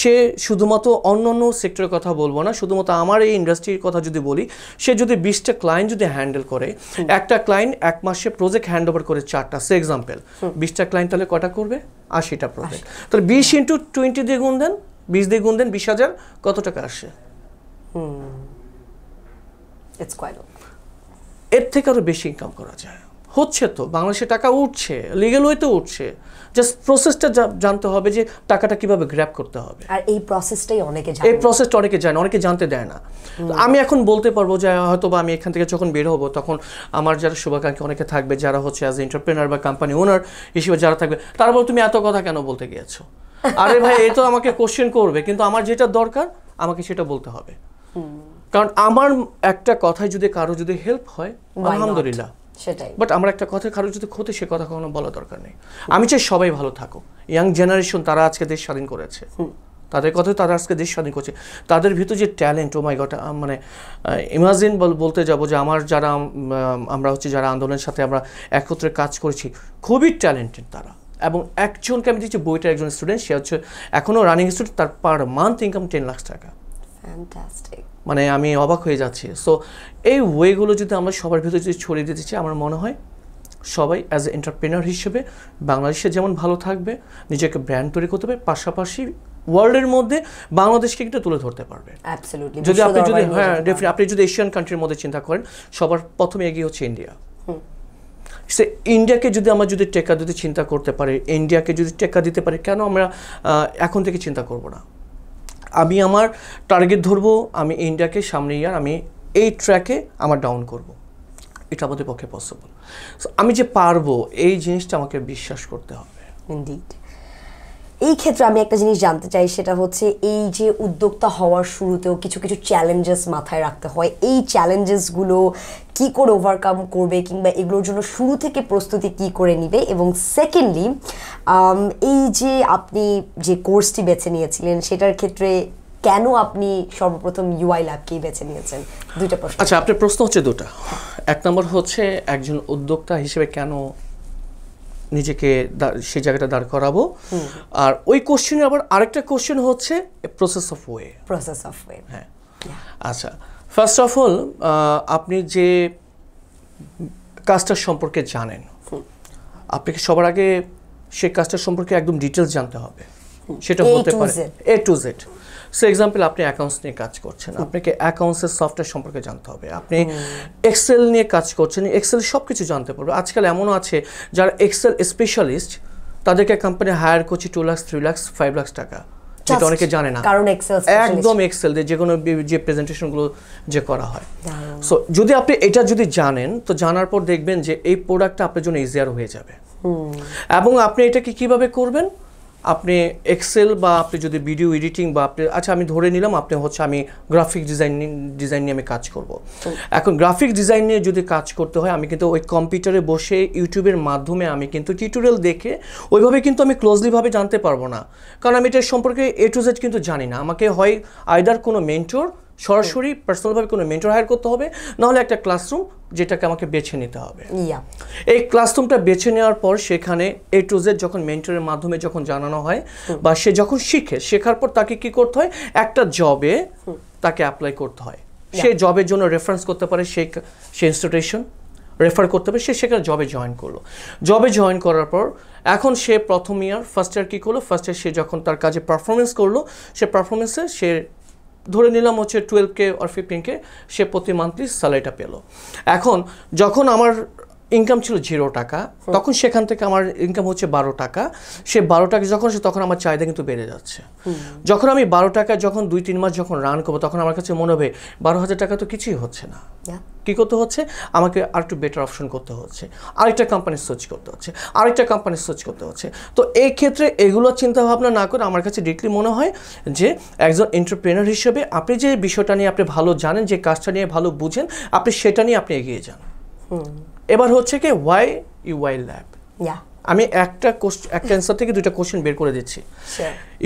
Speaker 2: সে শুধুমাত্র অন্য অন্য সেক্টরের কথা বলবো না শুধুমাত্র আমার এই ইন্ডাস্ট্রির কথা যদি বলি সে যদি বিশটা ক্লায়েন্ট যদি হ্যান্ডেল করে hmm. একটা ক্লায়েন্ট এক মাসে প্রজেক্ট হ্যান্ড ওভার করে চারটা সে এক্সাম্পল hmm. বিশটা ক্লায়েন্ট তাহলে কটা করবে আশিটা প্রজেক্ট তাহলে বিশ ইন্টু টোয়েন্টি দিয়ে গুণ দেন বিশ দিয়ে গুণ দেন বিশ হাজার কত টাকা আসে এর থেকে আরও বেশি ইনকাম করা যায় হচ্ছে তো বাংলাদেশে টাকা উঠছে লিগেল ওয়েতে উঠছে জাস্ট প্রসেসটা জানতে হবে যে টাকাটা কিভাবে গ্র্যাপ করতে হবে
Speaker 1: আর এই প্রসেসটাই অনেকে জানে এই প্রসেসটা
Speaker 2: অনেকে জানে অনেকে জানতে দেয় না আমি এখন বলতে পারবো যে হয়তো বা আমি এখান থেকে যখন বের হবো তখন আমার যারা শুভাকাঙ্ক্ষী অনেকে থাকবে যারা হচ্ছে অ্যাজ এন্টারপ্রেনার বা কোম্পানি ওনার হিসেবে যারা থাকবে তারা বল তুমি এত কথা কেন বলতে গিয়েছো [LAUGHS] আরে ভাই এ তো আমাকে কোশ্চেন করবে কিন্তু আমার যেটা দরকার আমাকে সেটা বলতে হবে কারণ আমার একটা কথায় যদি কারো যদি হেল্প হয় আলহামদুলিল্লাহ সেটাই বাট আমার একটা কথা কারো যদি ক্ষতি সে কথা কখনো বলা দরকার নেই আমি চাই সবাই ভালো থাকো ইয়াং জেনারেশন তারা আজকে দেশ স্বাধীন করেছে তাদের কথা তারা আজকে দেশ স্বাধীন করছে তাদের ভিতর যে ট্যালেন্ট ও মাই গট মানে ইমাজিন বলতে যাব যে আমার যারা আমরা হচ্ছে যারা আন্দোলনের সাথে আমরা একত্রে কাজ করেছি খুবই ট্যালেন্টেড তারা এবং একজনকে আমি দিচ্ছি বইটার একজন স্টুডেন্ট সে হচ্ছে এখনও রানিং স্টুডেন্ট তার per month income ten lakh টাকা মানে আমি অবাক হয়ে যাচ্ছি সো এই ওয়েগুলো যদি আমরা সবার ভিতরে যদি ছড়িয়ে দিতে চাই আমার মনে হয় সবাই অ্যাজ এ এন্টারপ্রেনার হিসেবে বাংলাদেশে যেমন ভালো থাকবে নিজেকে ব্র্যান্ড তৈরি করতে হবে পাশাপাশি ওয়ার্ল্ডের মধ্যে বাংলাদেশকে কিন্তু তুলে ধরতে পারবে
Speaker 1: যদি আপনি যদি হ্যাঁ
Speaker 2: আপনি যদি এশিয়ান কান্ট্রির মধ্যে চিন্তা করেন সবার প্রথমে এগিয়ে হচ্ছে ইন্ডিয়া সে ইন্ডিয়াকে যদি আমরা যদি টেকা দিতে চিন্তা করতে পারে ইন্ডিয়াকে যদি টেকা দিতে পারে কেন আমরা এখন থেকে চিন্তা করব না আমি আমার টার্গেট ধরবো আমি ইন্ডিয়াকে সামনে ইয়ার আমি এই ট্র্যাকে আমার ডাউন করব। এটা আমাদের পক্ষে পসিবল আমি যে পারবো এই জিনিসটা আমাকে বিশ্বাস করতে হবে ইন্ডিড
Speaker 1: এই ক্ষেত্রে আমি একটা জিনিস জানতে চাই সেটা হচ্ছে এই যে উদ্যোক্তা হওয়ার শুরুতেও কিছু কিছু চ্যালেঞ্জেস মাথায় রাখতে হয় এই চ্যালেঞ্জেসগুলো কি করে ওভারকাম করবে কিংবা এগুলোর জন্য শুরু থেকে প্রস্তুতি কি করে নিবে এবং সেকেন্ডলি এই যে আপনি যে কোর্সটি বেছে নিয়েছিলেন সেটার ক্ষেত্রে কেন আপনি সর্বপ্রথম ইউআই ল্যাবকেই বেছে নিয়েছেন দুইটা প্রশ্ন
Speaker 2: আচ্ছা আপনার প্রশ্ন হচ্ছে দুটো এক নম্বর হচ্ছে একজন উদ্যোক্তা হিসেবে কেন নিজেকে সেই জায়গাটা দাঁড় করাবো আর ওই কোশ্চেনে আবার আরেকটা কোশ্চেন হচ্ছে process of way process of way হ্যাঁ আচ্ছা ফার্স্ট অফ অল আপনি যে কাজটার সম্পর্কে জানেন আপনাকে সবার আগে সেই কাজটার সম্পর্কে একদম ডিটেলস জানতে হবে সেটা হতে পারে A to Z so example আপনি অ্যাকাউন্টস নিয়ে কাজ করছেন আপনাকে অ্যাকাউন্টসের সফটওয়্যার সম্পর্কে জানতে হবে আপনি এক্সেল নিয়ে কাজ করছেন এক্সেল সব কিছু জানতে পারবে আজকাল এমনও আছে যারা এক্সেল স্পেশালিস্ট তাদেরকে কোম্পানি হায়ার করছে two lakhs three lakh five lakh টাকা যেটা অনেকে জানে না কারণ
Speaker 1: এক্সেল একদম
Speaker 2: এক্সেল দিয়ে যে কোনো যে প্রেজেন্টেশনগুলো যে করা হয় সো যদি আপনি এটা যদি জানেন তো জানার পর দেখবেন যে এই প্রোডাক্টটা আপনার জন্য ইজিয়ার হয়ে যাবে এবং আপনি এটাকে কিভাবে করবেন আপনি এক্সেল বা আপনি যদি ভিডিও এডিটিং বা আপনি আচ্ছা আমি ধরে নিলাম আপনি হচ্ছে আমি গ্রাফিক ডিজাইন ডিজাইন নিয়ে আমি কাজ করব এখন গ্রাফিক ডিজাইন নিয়ে যদি কাজ করতে হয় আমি কিন্তু ওই কম্পিউটারে বসে ইউটিউবের মাধ্যমে আমি কিন্তু টিউটোরিয়াল দেখে ওইভাবে কিন্তু আমি ক্লোজলিভাবে জানতে পারবো না কারণ আমি এটার সম্পর্কে এ টু জেড কিন্তু জানি না আমাকে হয় আইদার কোনো মেন্টর সরাসরি পার্সোনালভাবে কোনো মেন্টর হায়ার করতে হবে নাহলে একটা ক্লাসরুম যেটাকে আমাকে বেছে নিতে হবে এই ক্লাসরুমটা বেছে নেওয়ার পর সেখানে এ টু জেড যখন মেন্টরের মাধ্যমে যখন জানানো হয় বা সে যখন শিখে শেখার পর তাকে কি করতে হয় একটা জবে তাকে অ্যাপ্লাই করতে হয় সে জবের জন্য রেফারেন্স করতে পারে সেই সে ইনস্টিটিউশন রেফার করতে হবে সে সেখানে জবে জয়েন করলো জবে জয়েন করার পর এখন সে প্রথম ইয়ার ফার্স্ট ইয়ার কী করলো ফার্স্ট ইয়ার সে যখন তার কাজে পারফরমেন্স করলো সে পারফরমেন্সে সে ধরে নিলাম হচ্ছে twelve K or fifteen K সে প্রতি মান্থলি স্যালারিটা পেলো এখন যখন আমার ইনকাম ছিল জিরো টাকা তখন সেখান থেকে আমার ইনকাম হচ্ছে বারো টাকা সে বারো টাকা যখন সে তখন আমার চাহিদা কিন্তু বেড়ে যাচ্ছে যখন আমি বারো টাকা যখন দুই তিন মাস যখন রান করবো তখন আমার কাছে মনে হবে বারো হাজার টাকা তো কিছুই হচ্ছে না কি করতে হচ্ছে আমাকে আর একটু বেটার অপশন করতে হচ্ছে আরেকটা কোম্পানি সার্চ করতে হচ্ছে আরেকটা কোম্পানি সার্চ করতে হচ্ছে তো এই ক্ষেত্রে এগুলো চিন্তাভাবনা না করে আমার কাছে ডিকলি মনে হয় যে একজন এন্টারপ্রেনার হিসেবে আপনি যে বিষয়টা নিয়ে আপনি ভালো জানেন যে কাজটা নিয়ে ভালো বুঝেন আপনি সেটা নিয়ে আপনি এগিয়ে যান হুম এবার হচ্ছে কি ওয়াই ইউআই ল্যাব আমি একটা একটা অ্যান্সার থেকে দুইটা কোশ্চেন বের করে দিচ্ছি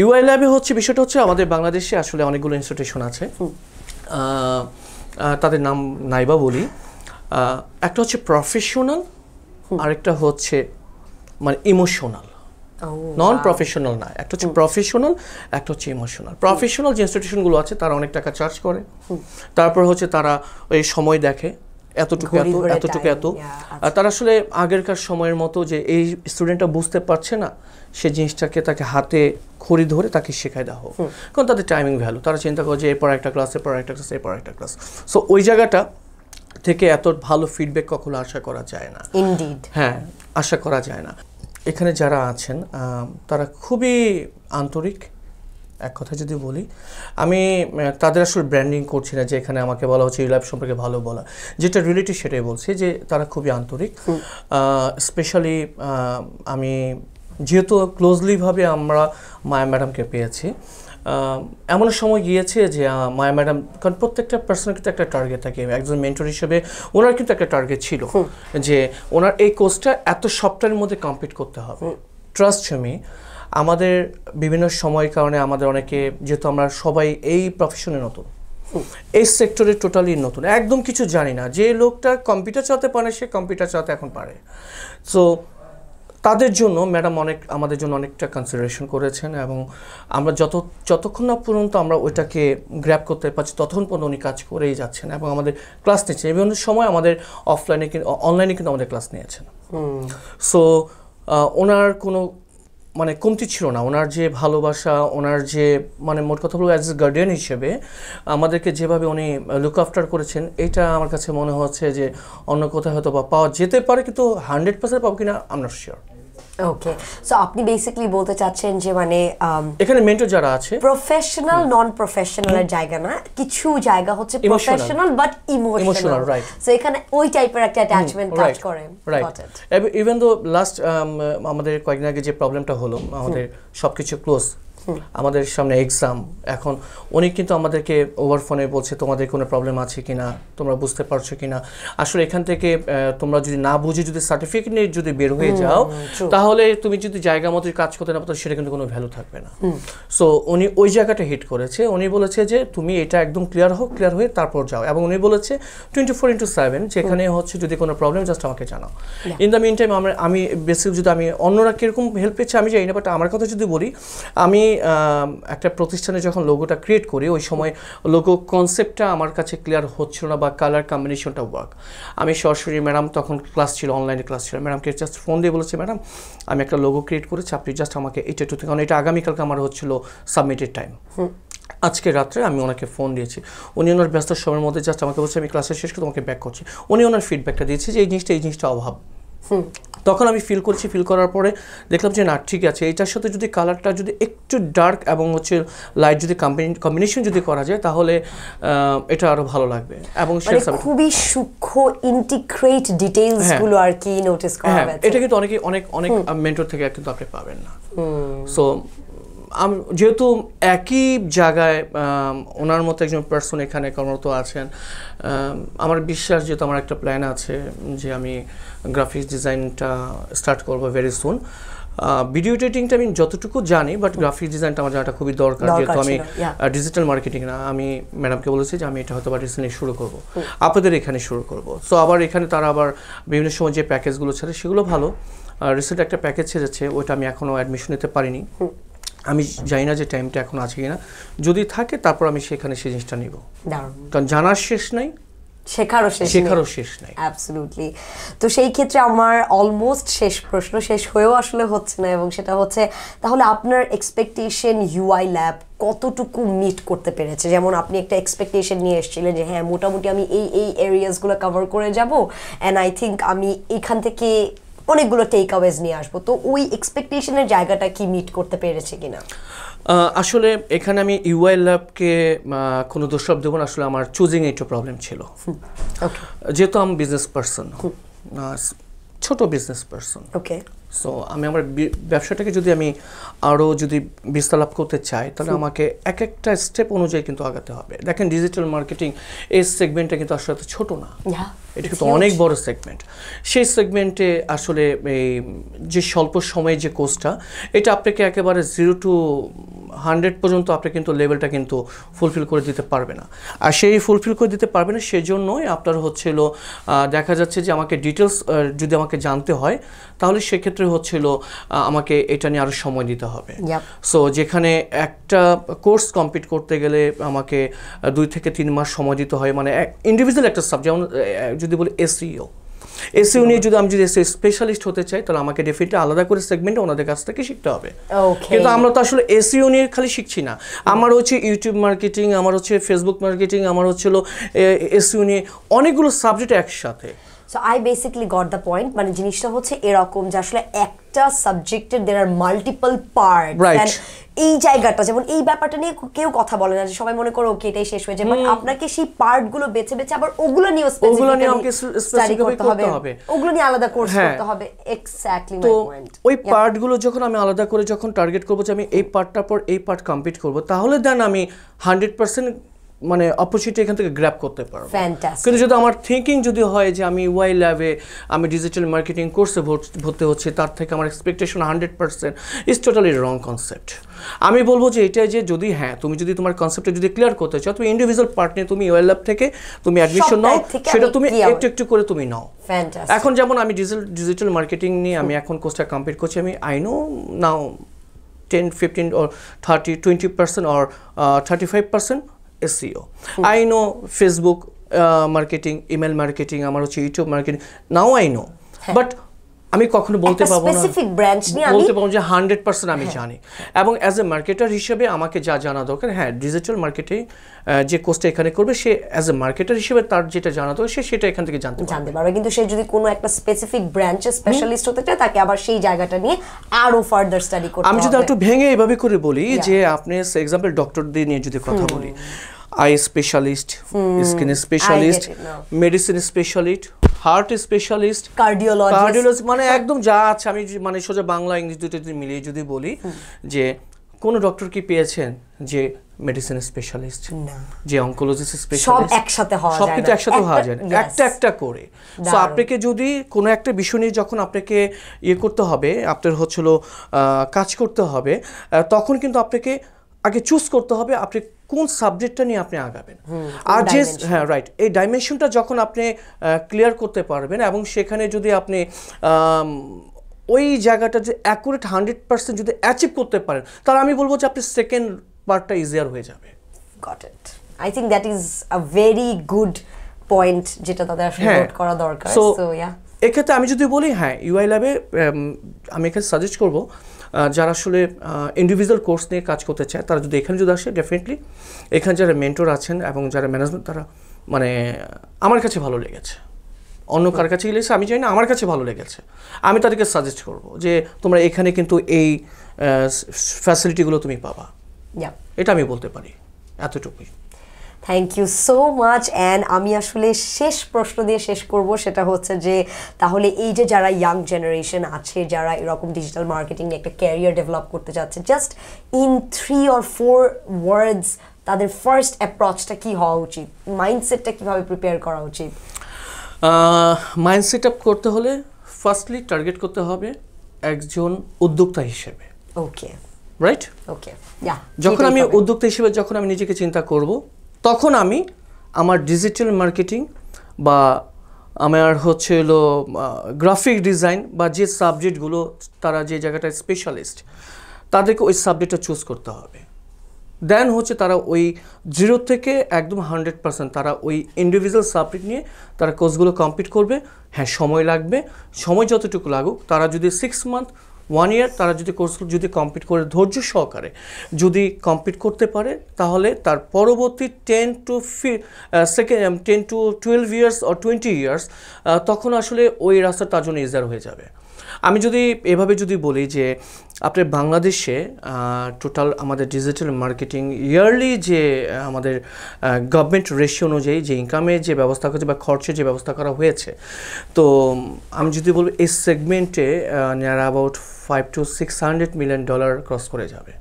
Speaker 2: ইউআই ল্যাবে হচ্ছে বিষয়টা হচ্ছে আমাদের বাংলাদেশে আসলে অনেকগুলো ইনস্টিটিউশন আছে তাদের নাম নাইবা বলি একটা হচ্ছে প্রফেশনাল আরেকটা হচ্ছে মানে ইমোশনাল নন প্রফেশনাল না একটা হচ্ছে প্রফেশনাল একটা হচ্ছে ইমোশনাল প্রফেশনাল যে ইনস্টিটিউশনগুলো আছে তারা অনেক টাকা চার্জ করে তারপর হচ্ছে তারা ওই সময় দেখে এতটুকু এত এতটুকু এত আচ্ছা। তার আসলে আগেরকার সময়ের মতো যে এই স্টুডেন্টটা বুঝতে পারছে না সে জিনিসটাকে তাকে হাতে খড়ি ধরে তাকে শেখায় দেওয়া হোক কারণ তাদের টাইমিং ভ্যালু তারা চিন্তা করে যে এরপর একটা ক্লাস এরপর একটা ক্লাস এরপর একটা ক্লাস সো ওই জায়গাটা থেকে এত ভালো ফিডব্যাক কখনো আশা করা যায় না হ্যাঁ আশা করা যায় না এখানে যারা আছেন তারা খুবই আন্তরিক এক কথা যদি বলি আমি তাদের আসলে ব্র্যান্ডিং করছি না যে এখানে আমাকে বলা হচ্ছে রিলাইভ সম্পর্কে ভালো বলা যেটা রিলেটিভ সেটাই বলছি যে তারা খুবই আন্তরিক স্পেশালি আমি যেহেতু ক্লোজলিভাবে আমরা মায়া ম্যাডামকে পেয়েছি এমন সময় গিয়েছে যে মায়া ম্যাডাম কারণ প্রত্যেকটা পার্সনের কিন্তু একটা টার্গেট থাকে একজন মেন্টর হিসেবে ওনার কিন্তু একটা টার্গেট ছিল যে ওনার এই কোর্সটা এত সপ্তাহের মধ্যে কমপ্লিট করতে হবে ট্রাস্ট মি আমাদের বিভিন্ন সময়ের কারণে আমাদের অনেকে যেহেতু আমরা সবাই এই প্রফেশনে নতুন এই সেক্টরে টোটালি নতুন একদম কিছু জানি না যে লোকটা কম্পিউটার চালাতে পারে সে কম্পিউটার চালাতে এখন পারে সো তাদের জন্য ম্যাডাম অনেক আমাদের জন্য অনেকটা কনসিডারেশন করেছেন এবং আমরা যত যতক্ষণ না পর্যন্ত আমরা ওইটাকে গ্র্যাপ করতে পারছি ততক্ষণ পর্যন্ত উনি কাজ করেই যাচ্ছেন এবং আমাদের ক্লাস নিচ্ছেন বিভিন্ন সময় আমাদের অফলাইনে কিন্তু অনলাইনে কিন্তু আমাদের ক্লাস নিয়েছেন সো ওনার কোনো মানে কমতি ছিল না ওনার যে ভালোবাসা ওনার যে মানে মোট কথা বলবো অ্যাজ এ গার্ডিয়ান হিসেবে আমাদেরকে যেভাবে উনি লুক আফটার করেছেন এটা আমার কাছে মনে হচ্ছে যে অন্য কোথায় হয়তো বা পাওয়া যেতে পারে কিন্তু হান্ড্রেড পার্সেন্ট পাবো কিনা আমরা শিওর
Speaker 1: ওকে সো আপনি বেসিক্যালি বলতে চাচ্ছেন যে মানে um,
Speaker 2: এখানে মেন্টর যারা
Speaker 1: আছে প্রফেশনাল নন প্রফেশনাল এর জায়গা না কিছু জায়গা হচ্ছে professional but emotional right so এখানে ওই টাইপের একটা অ্যাটাচমেন্ট কাজ করে রাইট
Speaker 2: ইভেন দো লাস্ট আমাদের কয়েকদিন আগে যে প্রবলেমটা হলো আমাদের সবকিছু ক্লোজ আমাদের সামনে এক্সাম এখন উনি কিন্তু আমাদেরকে ওভার ফোনে বলছে তোমাদের কোনো প্রবলেম আছে কি না তোমরা বুঝতে পারছো কি না আসলে এখান থেকে তোমরা যদি না বুঝে যদি সার্টিফিকেট নিয়ে যদি বের হয়ে যাও তাহলে তুমি যদি জায়গা মতো কাজ করতে না পারো সেটা কিন্তু কোনো ভ্যালু থাকবে না সো উনি ওই জায়গাটা হিট করেছে উনি বলেছে যে তুমি এটা একদম ক্লিয়ার হোক ক্লিয়ার হয়ে তারপর যাও এবং উনি বলেছে টোয়েন্টি ফোর ইন্টু সেভেন যেখানে হচ্ছে যদি কোনো প্রবলেম জাস্ট আমাকে জানাও ইন দ্য মিন টাইম আমি বেসিক যদি আমি অন্যরা কীরকম হেল্প পেয়েছি আমি জানি না বাট আমার কথা যদি বলি আমি একটা প্রতিষ্ঠানে যখন লোগোটা ক্রিয়েট করি ওই সময় লোগো কনসেপ্টটা আমার কাছে ক্লিয়ার হচ্ছিল না বা কালার কম্বিনেশনটা ওয়ার্ক আমি সরাসরি ম্যাডাম তখন ক্লাস ছিল অনলাইনে ক্লাস ছিল ম্যাডামকে জাস্ট ফোন দিয়ে বলেছে ম্যাডাম আমি একটা লোগো ক্রিয়েট করেছি আপনি জাস্ট আমাকে এটা একটু কারণ এটা আগামীকালকে আমার হচ্ছিল সাবমিটের টাইম আজকে রাত্রে আমি ওনাকে ফোন দিয়েছি উনি ওনার ব্যস্ত সময়ের মধ্যে জাস্ট আমাকে বলছে আমি ক্লাসে শেষ করে তোমাকে ব্যাক করছি উনি ওনার ফিডব্যাকটা দিয়েছে যে এই জিনিসটা এই জিনিসটা অভাব তখন আমি ফিল করছি ফিল করার পরে দেখলাম যে না ঠিক আছে এটার সাথে যদি কালারটা যদি একটু ডার্ক এবং হচ্ছে লাইট যদি কম্বিনেশন যদি করা যায় তাহলে এটা আরো ভালো লাগবে এবং মানে খুবই
Speaker 1: সূক্ষ্ম ইন্টিগ্রেট হ্যাঁ। ডিটেইলস গুলো আর কি নোটিস করা যাচ্ছে হ্যাঁ, এটা কিন্তু
Speaker 2: অনেকে অনেক অনেক মেন্টর থেকে কিন্তু আপনি পাবেন না সো যেহেতু একই জায়গায় ওনার মতো একজন পার্সন এখানে কর্মরত আছেন আমার বিশ্বাস যেহেতু আমার একটা প্ল্যান আছে যে আমি গ্রাফিক্স ডিজাইনটা স্টার্ট করবো ভেরি সুন ভিডিও এডিটিংটা আমি যতটুকু জানি বাট গ্রাফিক ডিজাইনটা আমার জানাটা খুবই দরকার যেহেতু আমি ডিজিটাল মার্কেটিং না আমি ম্যাডামকে বলেছি যে আমি এটা হয়তো বা রিসেন্টলি শুরু করব আপনাদের এখানে শুরু করব সো আবার এখানে তারা আবার বিভিন্ন সময় যে প্যাকেজগুলো ছেড়ে সেগুলো ভালো রিসেন্ট একটা প্যাকেজ ছেড়েছে ওইটা আমি এখনও অ্যাডমিশন নিতে পারিনি আমি জানি না যে টাইমটা এখন আছে কিনা যদি থাকে তারপর আমি সেখানে সেই জিনিসটা নিব কারণ জানার শেষ নাই
Speaker 1: শেখারও শেষ শেখারও শেষ নাই তো সেই ক্ষেত্রে আমার অলমোস্ট শেষ প্রশ্ন শেষ হয়েও আসলে হচ্ছে না এবং সেটা হচ্ছে তাহলে আপনার এক্সপেকটেশন ইউআই ল্যাব কতটুকু মিট করতে পেরেছে যেমন আপনি একটা এক্সপেকটেশন নিয়ে এসেছিলেন যে হ্যাঁ মোটামুটি আমি এই এই এরিয়াসগুলো কভার করে যাব অ্যান্ড আই থিঙ্ক আমি এখান থেকে অনেকগুলো টেক আওয়েজ নিয়ে আসবো তো ওই এক্সপেকটেশনের জায়গাটা কি মিট করতে পেরেছে কিনা
Speaker 2: আসলে এখানে আমি ইউআই ল্যাবকে কোনো দুঃশব্দ দেবো না আসলে আমার চুজিং একটু প্রবলেম ছিল যেহেতু আমি বিজনেস পার্সন ছোট বিজনেস পার্সন ওকে সো আমি আমার ব্যবসাটাকে যদি আমি আরও যদি বিস্তার লাভ করতে চাই তাহলে আমাকে এক একটা স্টেপ অনুযায়ী কিন্তু আগাতে হবে দেখেন ডিজিটাল মার্কেটিং এই সেগমেন্টটা কিন্তু আসলে ছোটো না এটা কিন্তু অনেক বড় সেগমেন্ট সেই সেগমেন্টে আসলে এই যে স্বল্প সময়ে যে কোর্সটা এটা আপনাকে একেবারে জিরো টু হান্ড্রেড পর্যন্ত আপনি কিন্তু লেভেলটা কিন্তু ফুলফিল করে দিতে পারবে না আর সেই ফুলফিল করে দিতে পারবে না সেজন্যই আপনার হচ্ছিল দেখা যাচ্ছে যে আমাকে ডিটেলস যদি আমাকে জানতে হয় তাহলে সেক্ষেত্রে ক্ষেত্রে হচ্ছিল আমাকে এটা নিয়ে আরও সময় দিতে হবে সো যেখানে একটা কোর্স কমপ্লিট করতে গেলে আমাকে দুই থেকে তিন মাস সময় দিতে হয় মানে ইন্ডিভিজুয়াল একটা সাবজেক্ট যেমন যদি বলি এসিও এসিও e e নিয়ে যদি আমি যদি এসিও স্পেশালিস্ট e হতে চাই তাহলে আমাকে ডেফিনেটলি আলাদা করে সেগমেন্টে ওনাদের কাছ থেকে শিখতে হবে কিন্তু আমরা তো আসলে এসিও নিয়ে খালি শিখছি না আমার হচ্ছে ইউটিউব মার্কেটিং আমার হচ্ছে ফেসবুক মার্কেটিং আমার হচ্ছিল এসিও নিয়ে অনেকগুলো সাবজেক্ট একসাথে
Speaker 1: so I basically got the point মানে জিনিসটা হচ্ছে এরকম যে আসলে একটা সাবজেক্টের দের আর মাল্টিপল পার্ট এই জায়গাটা যেমন এই ব্যাপারটা নিয়ে কেউ কথা বলে না যে সবাই মনে করো ওকে এটাই শেষ হয়ে যায় আপনাকে সেই পার্ট গুলো বেছে বেছে আবার ওগুলো নিয়ে ওগুলো নিয়ে আমাকে স্টাডি করতে হবে ওগুলো নিয়ে আলাদা কোর্স হ্যাঁ। করতে হবে এক্স্যাক্টলি
Speaker 2: মাই ওই পার্ট গুলো যখন আমি আলাদা করে যখন টার্গেট করবো যে আমি এই পার্টটার পর এই পার্ট কমপ্লিট করবো তাহলে দেন আমি হান্ড্রেড পার্সেন্ট মানে অপরচুনিটি এখান থেকে গ্র্যাপ করতে পারবো কিন্তু যদি আমার থিঙ্কিং যদি হয় যে আমি ওয়াই ল্যাবে আমি ডিজিটাল মার্কেটিং কোর্সে ভর্তি হচ্ছে তার থেকে আমার expectation hundred percent is totally wrong concept আমি বলবো যে এটাই যে যদি হ্যাঁ তুমি যদি তোমার কনসেপ্টে যদি ক্লিয়ার করতে চাও তুমি ইন্ডিভিজুয়াল পার্ট তুমি ওয়াই ল্যাব থেকে তুমি অ্যাডমিশন নাও সেটা তুমি একটু একটু করে তুমি নাও এখন যেমন আমি ডিজিটাল ডিজিটাল মার্কেটিং নিয়ে আমি এখন কোর্সটা কমপ্লিট করছি আমি I know now ten fifteen or thirty twenty percent or thirty five percent SEO I know Facebook marketing email marketing আমার হচ্ছে YouTube marketing now I know but আমি কখনো বলতে পারবো না স্পেসিফিক
Speaker 1: ব্রাঞ্চ নিয়ে আমি বলতে
Speaker 2: পারবো যে 100% আমি হ্যাঁ। জানি এবং অ্যাজ এ মার্কেটার হিসেবে আমাকে যা জানা দরকার হ্যাঁ ডিজিটাল মার্কেটে যে কোর্সটা এখানে করবে সে অ্যাজ এ মার্কেটার হিসেবে তার যেটা জানা দরকার সে সেটা এখান থেকে জানতে পারবে
Speaker 1: জানতে পারবে কিন্তু সে যদি কোনো একটা স্পেসিফিক ব্রাঞ্চে স্পেশালিস্ট হতে চায় তাকে আবার সেই জায়গাটা নিয়ে আরো ফার্দার স্টাডি করতে হবে আমি যদি একটু
Speaker 2: ভেঙে এভাবে করে বলি যে আপনি এক্সাম্পল ডক্টর দিয়ে নিয়ে যদি কথা বলি eye specialist skin specialist medicine specialist heart specialist cardiologist মানে একদম যা আছে আমি মানে সোজা বাংলা ইংলিশ দুটো যদি মিলিয়ে যদি বলি যে কোন ডক্টর কি পেয়েছেন যে মেডিসিন স্পেশালিস্ট যে অঙ্কোলজিস্ট স্পেশালিস্ট সব একসাথে হওয়া যায় সব একসাথে হওয়া যায় একটা একটা করে সো আপনাকে যদি কোনো একটা বিষয় নিয়ে যখন আপনাকে ইয়ে করতে হবে আপনার হচ্ছিল কাজ করতে হবে তখন কিন্তু আপনাকে আগে চুজ করতে হবে আপনি কোন সাবজেক্টটা নিয়ে আপনি আগাবেন আর যে হ্যাঁ রাইট এই ডাইমেনশনটা যখন আপনি ক্লিয়ার করতে পারবেন এবং সেখানে যদি আপনি ওই জায়গাটা যে অ্যাকুরেট হান্ড্রেড পার্সেন্ট যদি অ্যাচিভ করতে পারেন তাহলে আমি বলবো যে আপনি সেকেন্ড পার্টটা ইজিয়ার হয়ে যাবে got it I think that is a very
Speaker 1: good point যেটা তাদের আসলে নোট হ্যাঁ। করা দরকার সো ইয়া
Speaker 2: এক্ষেত্রে আমি যদি বলি হ্যাঁ ইউআই ল্যাবে আমি এখানে সাজেস্ট করবো যারা আসলে ইন্ডিভিজুয়াল কোর্স নিয়ে কাজ করতে চায় তারা যদি এখানে যদি আসে ডেফিনেটলি এখানে যারা মেন্টর আছেন এবং যারা ম্যানেজমেন্ট তারা মানে আমার কাছে ভালো লেগেছে অন্য কার কাছে গেলেছে আমি জানি না আমার কাছে ভালো লেগেছে আমি তাদেরকে সাজেস্ট করব যে তোমরা এখানে কিন্তু এই ফ্যাসিলিটিগুলো তুমি পাবা এটা আমি বলতে পারি এতটুকুই
Speaker 1: thank you so much and আমি আসলে শেষ প্রশ্ন দিয়ে শেষ করব সেটা হচ্ছে যে তাহলে এই যে যারা ইয়াং জেনারেশন আছে যারা এরকম ডিজিটাল মার্কেটিং নিয়ে একটা ক্যারিয়ার ডেভেলপ করতে চাচ্ছে just in three or four words তাদের ফার্স্ট অ্যাপ্রোচটা কী হওয়া উচিত মাইন্ডসেটটা কীভাবে প্রিপেয়ার করা
Speaker 2: উচিত মাইন্ডসেট আপ করতে হলে ফার্স্টলি টার্গেট করতে হবে একজন উদ্যোক্তা হিসেবে ওকে রাইট ওকে যখন আমি উদ্যোক্তা হিসেবে যখন আমি নিজেকে চিন্তা করব তখন আমি আমার ডিজিটাল মার্কেটিং বা আমার হচ্ছে হলো গ্রাফিক ডিজাইন বা যে সাবজেক্টগুলো তারা যে জায়গাটায় স্পেশালিস্ট তাদেরকে ওই সাবজেক্টটা চুজ করতে হবে দেন হচ্ছে তারা ওই জিরো থেকে একদম হান্ড্রেড পার্সেন্ট তারা ওই ইন্ডিভিজুয়াল সাবজেক্ট নিয়ে তারা কোর্সগুলো কমপ্লিট করবে হ্যাঁ সময় লাগবে সময় যতটুকু লাগুক তারা যদি সিক্স মান্থ ওয়ান ইয়ার তারা যদি কোর্সগুলো যদি কমপ্লিট করে ধৈর্য সহকারে যদি কমপ্লিট করতে পারে তাহলে তার পরবর্তী টেন টু ফি second ten to twelve years or twenty years তখন আসলে ওই রাস্তা তার জন্য ইজার হয়ে যাবে আমি যদি এভাবে যদি বলি যে আপনার বাংলাদেশে টোটাল আমাদের ডিজিটাল মার্কেটিং ইয়ারলি যে আমাদের গভর্নমেন্ট রেশিও অনুযায়ী যে ইনকামের যে ব্যবস্থা করেছে বা খরচের যে ব্যবস্থা করা হয়েছে তো আমি যদি বলব এই সেগমেন্টে near about five to six hundred million dollar cross করে যাবে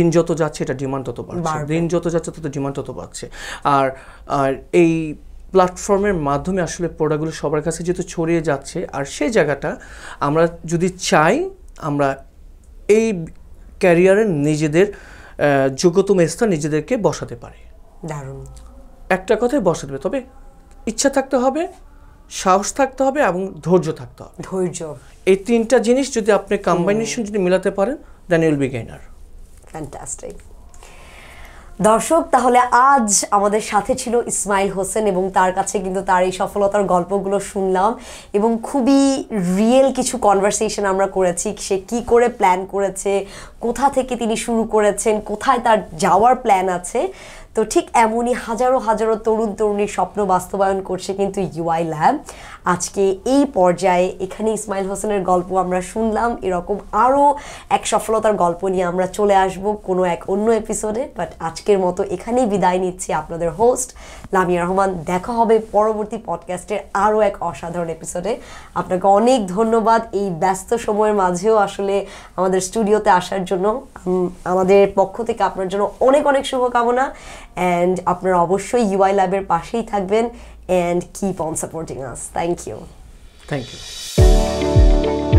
Speaker 2: ঋণ যত যাচ্ছে এটা ডিমান্ড তত বাড়ছে ঋণ যত যাচ্ছে তত ডিমান্ড তত বাড়ছে আর আর এই প্ল্যাটফর্মের মাধ্যমে আসলে প্রোডাক্টগুলো সবার কাছে যেহেতু ছড়িয়ে যাচ্ছে আর সেই জায়গাটা আমরা যদি চাই আমরা এই ক্যারিয়ারে নিজেদের যোগ্যতম স্থান নিজেদেরকে বসাতে পারি দারুণ একটা কথাই বসাতে পারে তবে ইচ্ছা থাকতে হবে সাহস থাকতে হবে এবং ধৈর্য থাকতে হবে ধৈর্য এই তিনটা জিনিস যদি আপনি কম্বাইনেশন যদি মিলাতে পারেন then you'll be gainer fantastic
Speaker 1: দর্শক তাহলে আজ আমাদের সাথে ছিল ইসমাইল হোসেন এবং তার কাছে কিন্তু তার এই সফলতার গল্পগুলো শুনলাম এবং খুবই রিয়েল কিছু কনভারসেশন আমরা করেছি সে কি করে প্ল্যান করেছে কোথা থেকে তিনি শুরু করেছেন কোথায় তার যাওয়ার প্ল্যান আছে তো ঠিক এমনই হাজারো হাজারো তরুণ তরুণীর স্বপ্ন বাস্তবায়ন করছে কিন্তু ইউআই ল্যাব আজকে এই পর্যায়ে এখানে ইসমাইল হোসেনের গল্প আমরা শুনলাম এরকম আরও এক সফলতার গল্প নিয়ে আমরা চলে আসব কোনো এক অন্য এপিসোডে বাট আজকের মতো এখানেই বিদায় নিচ্ছি আপনাদের হোস্ট লামিয়া রহমান দেখা হবে পরবর্তী পডকাস্টের আরও এক অসাধারণ এপিসোডে আপনাকে অনেক ধন্যবাদ এই ব্যস্ত সময়ের মাঝেও আসলে আমাদের স্টুডিওতে আসার জন্য আমাদের পক্ষ থেকে আপনার জন্য অনেক অনেক শুভকামনা অ্যান্ড আপনারা অবশ্যই ইউআই ল্যাবের পাশেই থাকবেন and keep on supporting us. Thank you.
Speaker 2: Thank you.